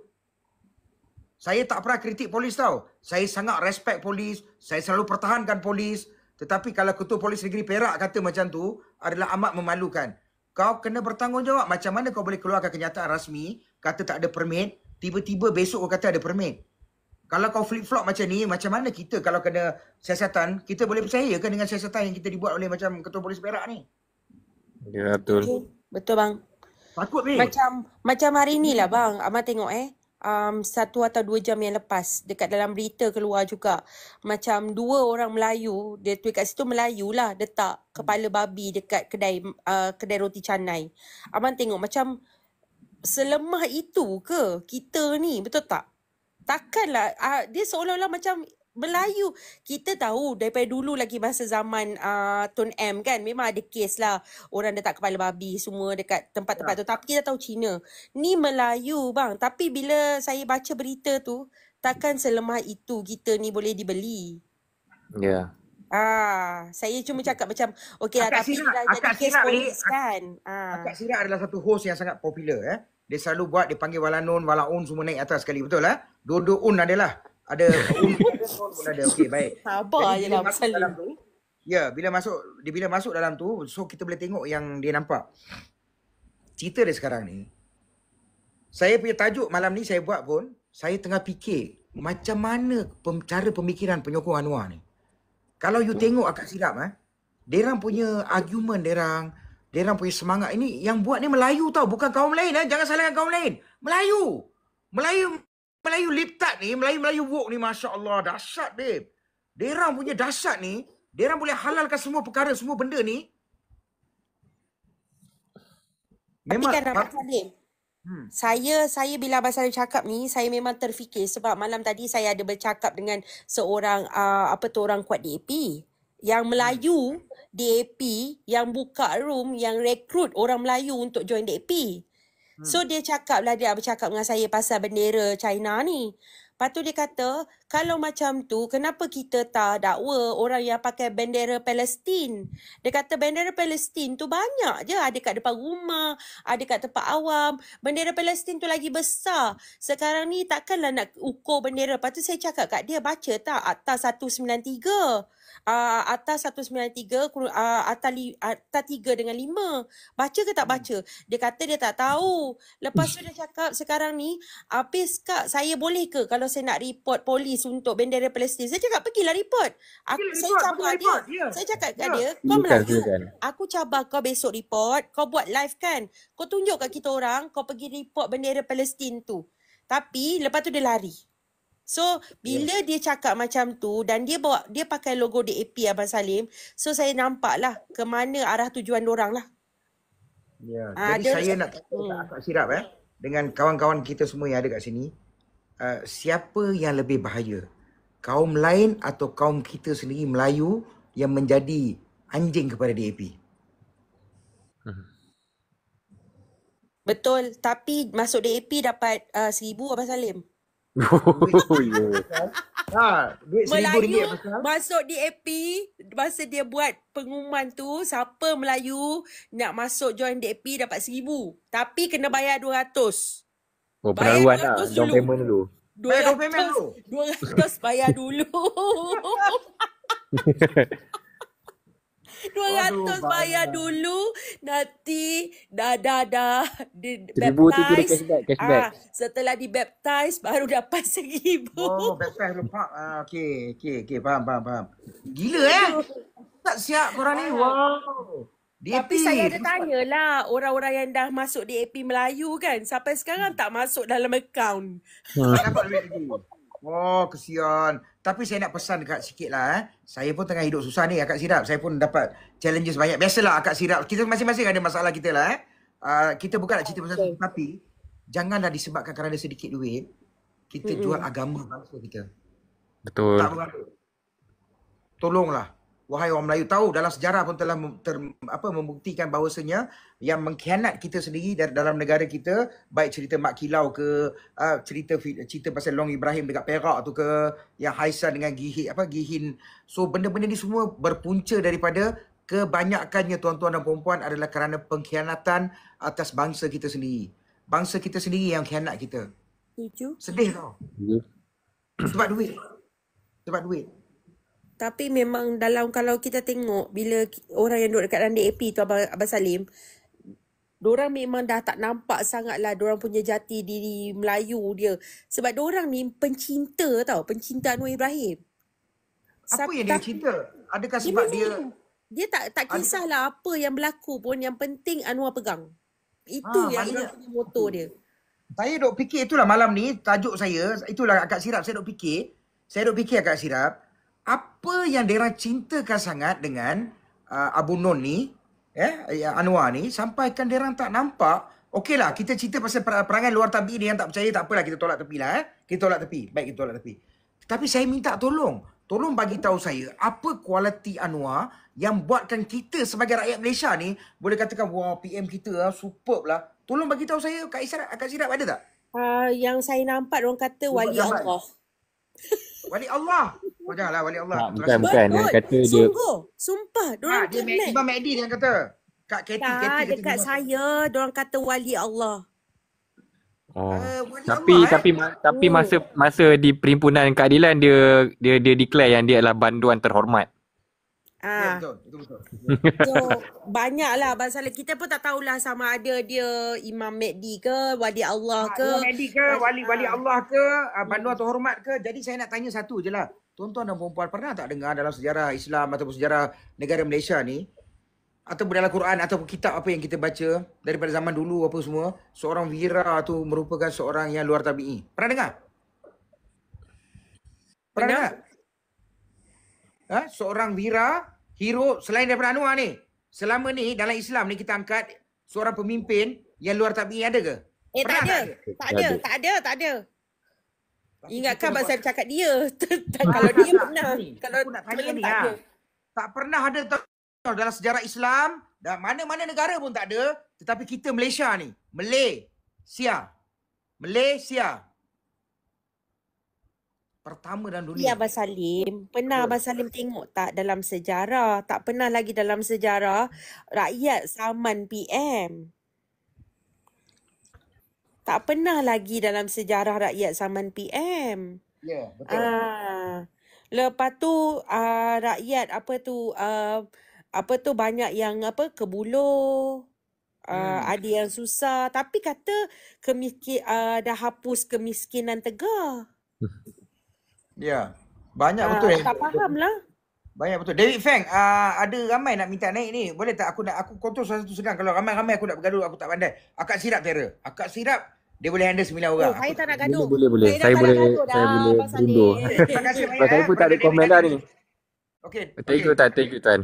Saya tak pernah kritik polis tau. Saya sangat respect polis. Saya selalu pertahankan polis. Tetapi kalau ketua polis negeri Perak kata macam tu adalah amat memalukan. Kau kena bertanggungjawab. Macam mana kau boleh keluarkan kenyataan rasmi kata tak ada permit. Tiba-tiba besok kau kata ada permit. Kalau kau flip-flop macam ni, macam mana kita kalau kena siasatan, kita boleh percaya kan dengan siasatan yang kita dibuat oleh macam ketua polis Perak ni? Ya, betul. Okay. Betul, bang. Takut ni. Macam, macam hari ni lah, bang. Amat tengok eh um, satu atau dua jam yang lepas dekat dalam berita keluar juga macam dua orang Melayu dia tweet kat situ Melayu lah letak kepala babi dekat kedai uh, kedai roti canai. Aman tengok macam selemah itu ke kita ni betul tak? Takkanlah uh, dia seolah-olah macam Melayu kita tahu daripada dulu lagi masa zaman uh, Tun M kan memang ada kes lah orang letak kepala babi semua dekat tempat-tempat ya. tu tapi kita tahu Cina ni Melayu bang tapi bila saya baca berita tu takkan selemah itu kita ni boleh dibeli ya Ah, saya cuma cakap macam okey lah, tapi Sirak, dah jadi kes polis Ak- kan. Ah. Akak Sirak adalah satu host yang sangat popular eh. Dia selalu buat dia panggil Walanun, Walaun semua naik atas sekali betul eh. Dua-dua un adalah ada oh, ya, pun ada okey baik [LAUGHS] sabar je lah pasal dalam tu ya bila masuk dia bila masuk dalam tu so kita boleh tengok yang dia nampak cerita dia sekarang ni saya punya tajuk malam ni saya buat pun saya tengah fikir macam mana pem, cara pemikiran penyokong Anwar ni kalau you tengok agak silap eh Derang punya argument derang, derang punya semangat ini yang buat ni Melayu tau, bukan kaum lain eh. Jangan salahkan kaum lain. Melayu. Melayu Melayu liptat ni, Melayu-Melayu woke ni Masya Allah, dahsyat babe. Diorang punya dahsyat ni, diorang boleh halalkan semua perkara, semua benda ni. Memang Tapi kan Rahmat Salim, hmm. saya, saya bila Abang Salim cakap ni, saya memang terfikir sebab malam tadi saya ada bercakap dengan seorang, uh, apa tu orang kuat DAP. Yang hmm. Melayu, DAP, yang buka room, yang rekrut orang Melayu untuk join DAP. Hmm. So dia cakap lah dia bercakap dengan saya pasal bendera China ni. Lepas tu dia kata, kalau macam tu, kenapa kita tak dakwa orang yang pakai bendera Palestin? Dia kata bendera Palestin tu banyak je. Ada kat depan rumah, ada kat tempat awam. Bendera Palestin tu lagi besar. Sekarang ni takkanlah nak ukur bendera. Lepas tu saya cakap kat dia, baca tak Akta 193? Hmm uh, atas 193 uh, ah, atas, li, atas 3 dengan 5 baca ke tak hmm. baca dia kata dia tak tahu lepas tu dia cakap sekarang ni habis kak saya boleh ke kalau saya nak report polis untuk bendera Palestin saya cakap pergilah report aku, Pergi, saya report, cabar report, dia ya. saya cakap yeah. dia kau melanggar aku cabar kau besok report kau buat live kan kau tunjuk kat kita orang kau pergi report bendera Palestin tu tapi lepas tu dia lari So bila yes. dia cakap macam tu dan dia bawa dia pakai logo DAP Abang Salim, so saya nampak lah ke mana arah tujuan orang lah. Ya, yeah. jadi saya nak tanya hmm. tak sirap eh dengan kawan-kawan kita semua yang ada kat sini. Uh, siapa yang lebih bahaya? Kaum lain atau kaum kita sendiri Melayu yang menjadi anjing kepada DAP? Betul, tapi masuk DAP dapat uh, seribu Abang Salim. Ha, [LAUGHS] Melayu ringgit, masuk DAP Masa dia buat pengumuman tu Siapa Melayu Nak masuk join DAP dapat RM1,000 Tapi kena bayar RM200 Oh penaruan lah Down payment dulu RM200 bayar dulu [LAUGHS] dua ratus bayar dulu nanti dah dah dah di baptize ah setelah di baptize baru dapat [LAUGHS] seribu oh baptize lupa ah okay okay okey faham faham faham gila eh tak siap korang ni wow DAP. Tapi saya ada tanyalah orang-orang yang dah masuk DAP Melayu kan sampai sekarang tak masuk dalam akaun. Hmm. oh kesian. Tapi saya nak pesan dekat sikit lah eh. Saya pun tengah hidup susah ni akak sirap. Saya pun dapat challenges banyak. Biasalah akak sirap. Kita masing-masing ada masalah kita lah eh. Uh, kita bukan nak cerita pasal okay. tapi janganlah disebabkan kerana sedikit duit kita mm-hmm. jual agama bangsa kita. Betul. Tak berapa. Tolonglah wahai orang Melayu tahu dalam sejarah pun telah ter, apa membuktikan bahawasanya yang mengkhianat kita sendiri dari dalam negara kita baik cerita Mak Kilau ke uh, cerita cerita pasal Long Ibrahim dekat Perak tu ke yang Haisan dengan Gihi apa Gihin so benda-benda ni semua berpunca daripada kebanyakannya tuan-tuan dan puan-puan adalah kerana pengkhianatan atas bangsa kita sendiri bangsa kita sendiri yang khianat kita Tujuh. sedih tau ya. sebab duit sebab duit tapi memang dalam kalau kita tengok bila orang yang duduk dekat dalam DAP tu Abang, Abang Salim Diorang memang dah tak nampak sangat lah. diorang punya jati diri Melayu dia. Sebab diorang ni pencinta tau. Pencinta Anwar Ibrahim. Apa Sat- yang dia cinta? Adakah sebab dia... Dia, dia tak tak kisahlah adik. apa yang berlaku pun. Yang penting Anwar pegang. Itu ha, yang maksud... punya moto dia. Saya duk fikir itulah malam ni tajuk saya. Itulah akak sirap saya duk fikir. Saya duk fikir akak sirap apa yang mereka cintakan sangat dengan uh, Abu Nun ni, eh, eh Anwar ni, sampaikan mereka tak nampak, okeylah kita cerita pasal perangai luar tabi ni yang tak percaya, tak apalah kita tolak tepi lah. Eh. Kita tolak tepi. Baik kita tolak tepi. Tapi saya minta tolong. Tolong bagi tahu saya apa kualiti Anwar yang buatkan kita sebagai rakyat Malaysia ni boleh katakan wah PM kita lah, superb lah. Tolong bagi tahu saya Kak Isyarat, Kak Isyarat ada tak? Uh, yang saya nampak orang kata Sumpah wali Allah. [LAUGHS] Wali Allah. Kau lah wali Allah. Tak, bukan, bukan. Betul. Dia kata dia... Sungguh. Sumpah. Ha, dia Mek, Imam Mehdi dia kata. Kak Kathy. Tak, Kathy kata dekat juga. saya. orang kata wali Allah. Oh. Uh, eh, tapi Allah, tapi eh. ma- tapi oh. masa masa di perhimpunan keadilan dia dia dia declare yang dia adalah banduan terhormat. Ha. Ya, betul. Itu betul. Ya. [LAUGHS] so, banyaklah masalah. Kita pun tak tahulah sama ada dia Imam Mehdi ke, Wali Allah ah, ke. Imam Mehdi ke, Wali, Wali ah. Allah ke, hmm. Bandu atau Hormat ke. Jadi saya nak tanya satu je lah. Tuan-tuan dan perempuan pernah tak dengar dalam sejarah Islam ataupun sejarah negara Malaysia ni? Atau dalam Quran atau kitab apa yang kita baca daripada zaman dulu apa semua. Seorang Wira tu merupakan seorang yang luar tabi'i. Pernah dengar? Pernah, Ha? Seorang Wira hero selain daripada Anwar ni selama ni dalam Islam ni kita angkat seorang pemimpin yang luar tabi'i ada ke? Eh Pernah tak, ada. Tak, tak, ada. tak ada. Tak ada, tak ada, Ingatkan bahasa saya cakap dia. [LAUGHS] kalau dia pernah. kalau nak tanya ni, ha. tak, pernah ada tau dalam sejarah Islam. Dan mana-mana negara pun tak ada. Tetapi kita Malaysia ni. Malaysia. Malaysia pertama dalam dunia. Ya Abang Salim, pernah Abang Salim tengok tak dalam sejarah, tak pernah lagi dalam sejarah rakyat saman PM. Tak pernah lagi dalam sejarah rakyat saman PM. Ya, betul. Ah. Lepas tu ah, rakyat apa tu ah, apa tu banyak yang apa kebuluh. Uh, hmm. ada yang susah tapi kata kemiski uh, dah hapus kemiskinan tegar. [LAUGHS] Ya. Yeah. Banyak uh, betul. Tak eh. faham lah. Banyak betul. David Feng, uh, ada ramai nak minta naik ni. Boleh tak aku nak, aku kontrol satu segang. Kalau ramai-ramai aku nak bergaduh, aku tak pandai. Akak sirap, Tera. Akak sirap, dia boleh handle sembilan orang. Oh, aku saya tak nak gaduh. Boleh, boleh. Saya, saya boleh, saya boleh bimbo. Terima kasih banyak. Saya pun tak ada komen lah ni. Okay. okay. Thank you, Tuan. Thank you, Tuan.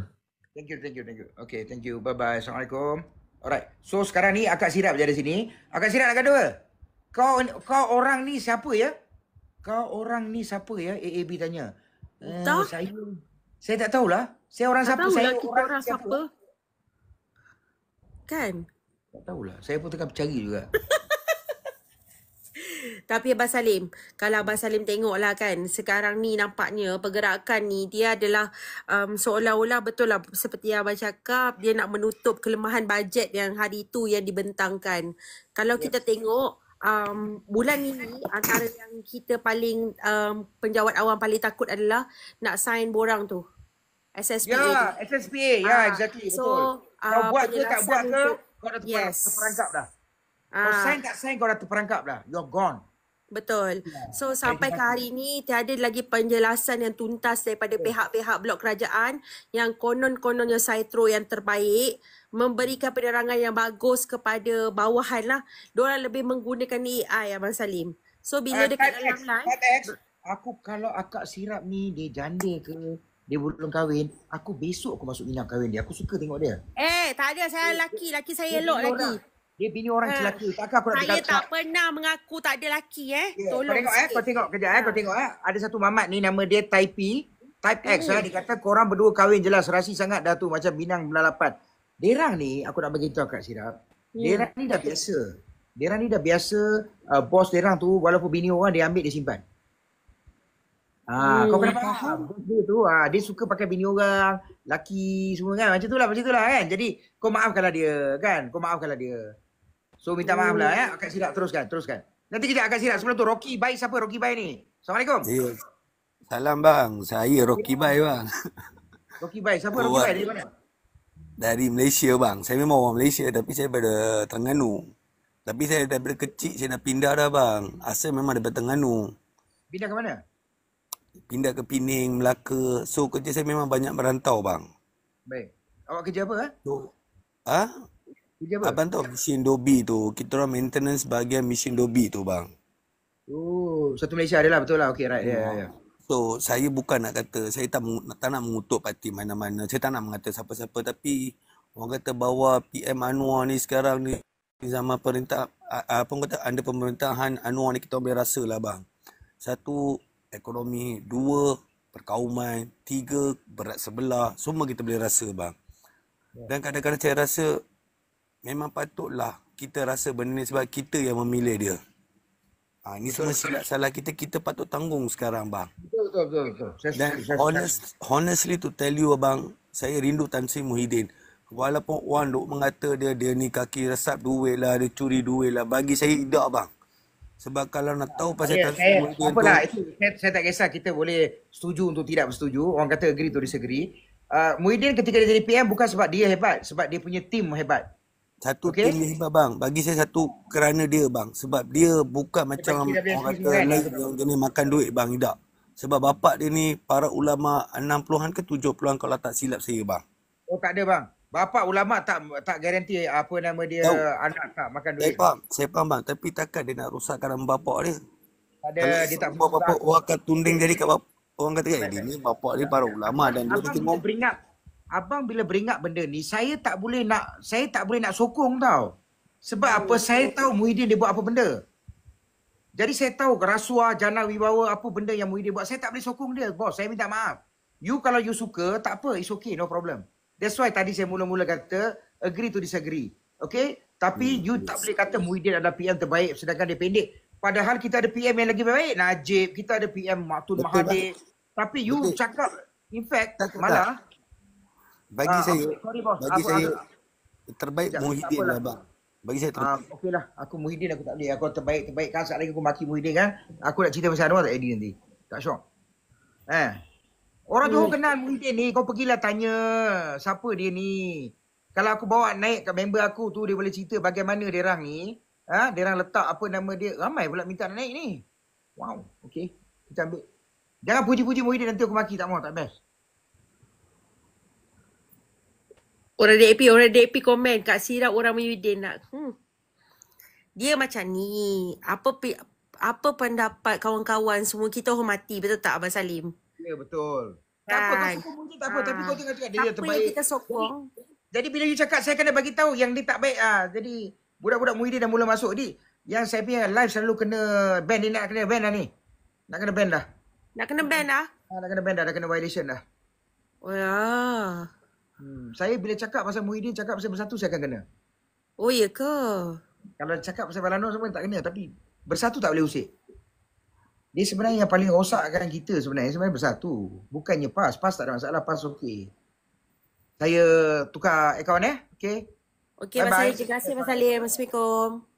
Thank you, thank you, thank you. Okay, thank you. Bye-bye. Assalamualaikum. Alright. So, sekarang ni Akak Sirap berada sini. Akak Sirap nak gaduh ke? Kau, kau orang ni siapa ya? Kau orang ni siapa ya? AAB tanya. Eh, Entah. Eh, saya, saya tak tahulah. Saya orang tak siapa? Tahu saya kita orang siapa? siapa? Kan? Tak tahulah. Saya pun tengah cari juga. [LAUGHS] Tapi Abah Salim, kalau Abah Salim tengoklah kan, sekarang ni nampaknya pergerakan ni dia adalah um, seolah-olah betul lah seperti yang Abah cakap, dia nak menutup kelemahan bajet yang hari itu yang dibentangkan. Kalau yes. Ya. kita tengok, um, bulan ini antara yang kita paling um, penjawat awam paling takut adalah nak sign borang tu. SSPA. Ya, yeah, SSPA. Ya, yeah, uh, exactly. Betul. So, uh, buat ke tak buat ke, kau dah yes. terperangkap dah. Ah. Kau uh, sign tak sign, kau dah terperangkap dah. You're gone. Betul. Ya, so sampai ke hari ini tiada lagi penjelasan yang tuntas daripada pihak-pihak blok kerajaan yang konon-kononnya saya throw yang terbaik memberikan penerangan yang bagus kepada bawahan lah. Diorang lebih menggunakan AI Abang Salim. So bila uh, dekat dalam line. Aku kalau akak sirap ni dia janda ke dia belum kahwin, aku besok aku masuk minang kahwin dia. Aku suka tengok dia. Eh, tak ada. Saya lelaki. Laki saya elok lagi. Dia bini orang eh, celaka. Ha. Takkan aku nak Saya tak pernah mengaku tak ada laki eh. Yeah. Tolong kau tengok eh. sikit. eh, kau tengok kejap eh, kau ya. tengok eh. Ada satu mamat ni nama dia Type P. Type X lah. Hmm. Ha. Dia kata korang berdua kahwin jelas. rahsia sangat dah tu macam binang belalapan. Derang ni aku nak bagi tahu kat Sirap. Yeah. Derah ni dah biasa. Derang ni dah biasa uh, bos derang tu walaupun bini orang dia ambil dia simpan. Ah, hmm. kau kena faham dia tu. Ah, dia suka pakai bini orang, laki semua kan. Macam itulah, macam itulah kan. Jadi kau maafkanlah dia kan. Kau maafkanlah dia. So minta maaf lah ya. Akak sirap teruskan, teruskan. Nanti kita akan sirap Sebelum tu Rocky Bai siapa Rocky Bai ni? Assalamualaikum. Yeah. Salam bang. Saya Rocky Bai bang. Rocky Bai. Siapa Rocky Bai? Di mana? dari Malaysia bang. Saya memang orang Malaysia tapi saya daripada Terengganu. Tapi saya daripada kecil saya nak pindah dah bang. Asal memang daripada Terengganu. Pindah ke mana? Pindah ke Pinang, Melaka. So kerja saya memang banyak merantau bang. Baik. Awak kerja apa? Eh? So, ha? Kerja apa? Abang tahu mesin dobi tu. Kita orang maintenance bahagian mesin dobi tu bang. Oh, satu Malaysia adalah betul lah. Okay, right. Ya, yeah, ya. Yeah. So saya bukan nak kata saya tak, tak nak mengutuk parti mana-mana saya tak nak mengata siapa-siapa tapi orang kata bawa PM Anwar ni sekarang ni zaman perintah apa kata anda pemerintahan Anwar ni kita boleh rasa lah bang satu ekonomi dua perkauman tiga berat sebelah semua kita boleh rasa bang ya. dan kadang-kadang saya rasa memang patutlah kita rasa benda ni sebab kita yang memilih dia. Ha, ini betul, silap salah kita. Kita patut tanggung sekarang, bang. Betul, betul, betul. betul. Dan saya, honest, saya. honestly to tell you, bang, saya rindu Tan Sri Muhyiddin. Walaupun Wan duk mengata dia, dia ni kaki resap duit lah, dia curi duit lah. Bagi saya, tidak, bang. Sebab kalau nak tahu pasal saya, Tan Sri Muhyiddin apa tu. Lah, saya, saya tak kisah. Kita boleh setuju untuk tidak setuju. Orang kata agree to disagree. Uh, Muhyiddin ketika dia jadi PM bukan sebab dia hebat. Sebab dia punya tim hebat satu okay. tim hebat bang bagi saya satu kerana dia bang sebab dia bukan macam dia orang kan? dia kata dia lain yang jenis makan duit bang tidak sebab bapak dia ni para ulama 60-an ke 70-an kalau tak silap saya bang oh tak ada bang bapak ulama tak tak garanti apa nama dia Tau. anak tak makan duit saya faham saya faham bang tapi takkan dia nak rosakkan bapak dia ada kalau dia tak bapak, bapak orang akan tunding jadi kat bapak orang kata kan dia ni bapak dia para ulama dan dia tengok bring up abang bila beringat benda ni saya tak boleh nak saya tak boleh nak sokong tau sebab oh, apa oh, saya oh. tahu Muhyiddin dia buat apa benda jadi saya tahu rasuah jana wibawa apa benda yang Muhyiddin buat saya tak boleh sokong dia bos saya minta maaf you kalau you suka tak apa it's okay no problem that's why tadi saya mula-mula kata agree to disagree okay tapi hmm, you yes, tak boleh kata Muhyiddin adalah PM terbaik sedangkan dia pendek padahal kita ada PM yang lagi baik Najib kita ada PM Maktun Mahathir tapi you Betul. cakap in fact tak, malah tak bagi ah, saya sorry bos bagi aku, saya aku, terbaik sekejap, Muhyiddin lah bang bagi saya ah, terbaik ah, okay lah aku Muhyiddin aku tak boleh aku terbaik terbaik kan lagi aku maki Muhyiddin kan aku nak cerita pasal Anwar tak Eddie nanti tak syok eh orang tu kenal Muhyiddin ni kau pergilah tanya siapa dia ni kalau aku bawa naik kat member aku tu dia boleh cerita bagaimana dia orang ni ha dia orang letak apa nama dia ramai pula minta naik ni wow okey kita ambil jangan puji-puji Muhyiddin nanti aku maki tak mau tak best Orang DAP, orang DAP komen kat sirap orang Muhyiddin nak. Hmm. Dia macam ni. Apa apa pendapat kawan-kawan semua kita hormati betul tak Abang Salim? Ya betul. Tak apa, kau kan? sokong tak apa. Ha. Tapi kau ah. tengah dia yang terbaik. kita sokong? Jadi, jadi bila you cakap, saya kena bagi tahu yang dia tak baik. Ah, jadi budak-budak Muhyiddin dah mula masuk. Jadi yang saya punya live selalu kena ban. Dia nak kena ban lah ni. Nak kena ban dah. Nak kena ban dah? Ha, ah, nak kena ban dah. nak kena violation dah. Oh ya. Hmm, saya bila cakap pasal Muhyiddin, cakap pasal bersatu, saya akan kena. Oh, iya ke? Kalau cakap pasal Balano semua, tak kena. Tapi bersatu tak boleh usik. Dia sebenarnya yang paling rosakkan kita sebenarnya, sebenarnya bersatu. Bukannya PAS. PAS tak ada masalah. PAS okey. Saya tukar akaun eh. Okay. Okay, bye-bye. Terima kasih, Mas Ali. Assalamualaikum.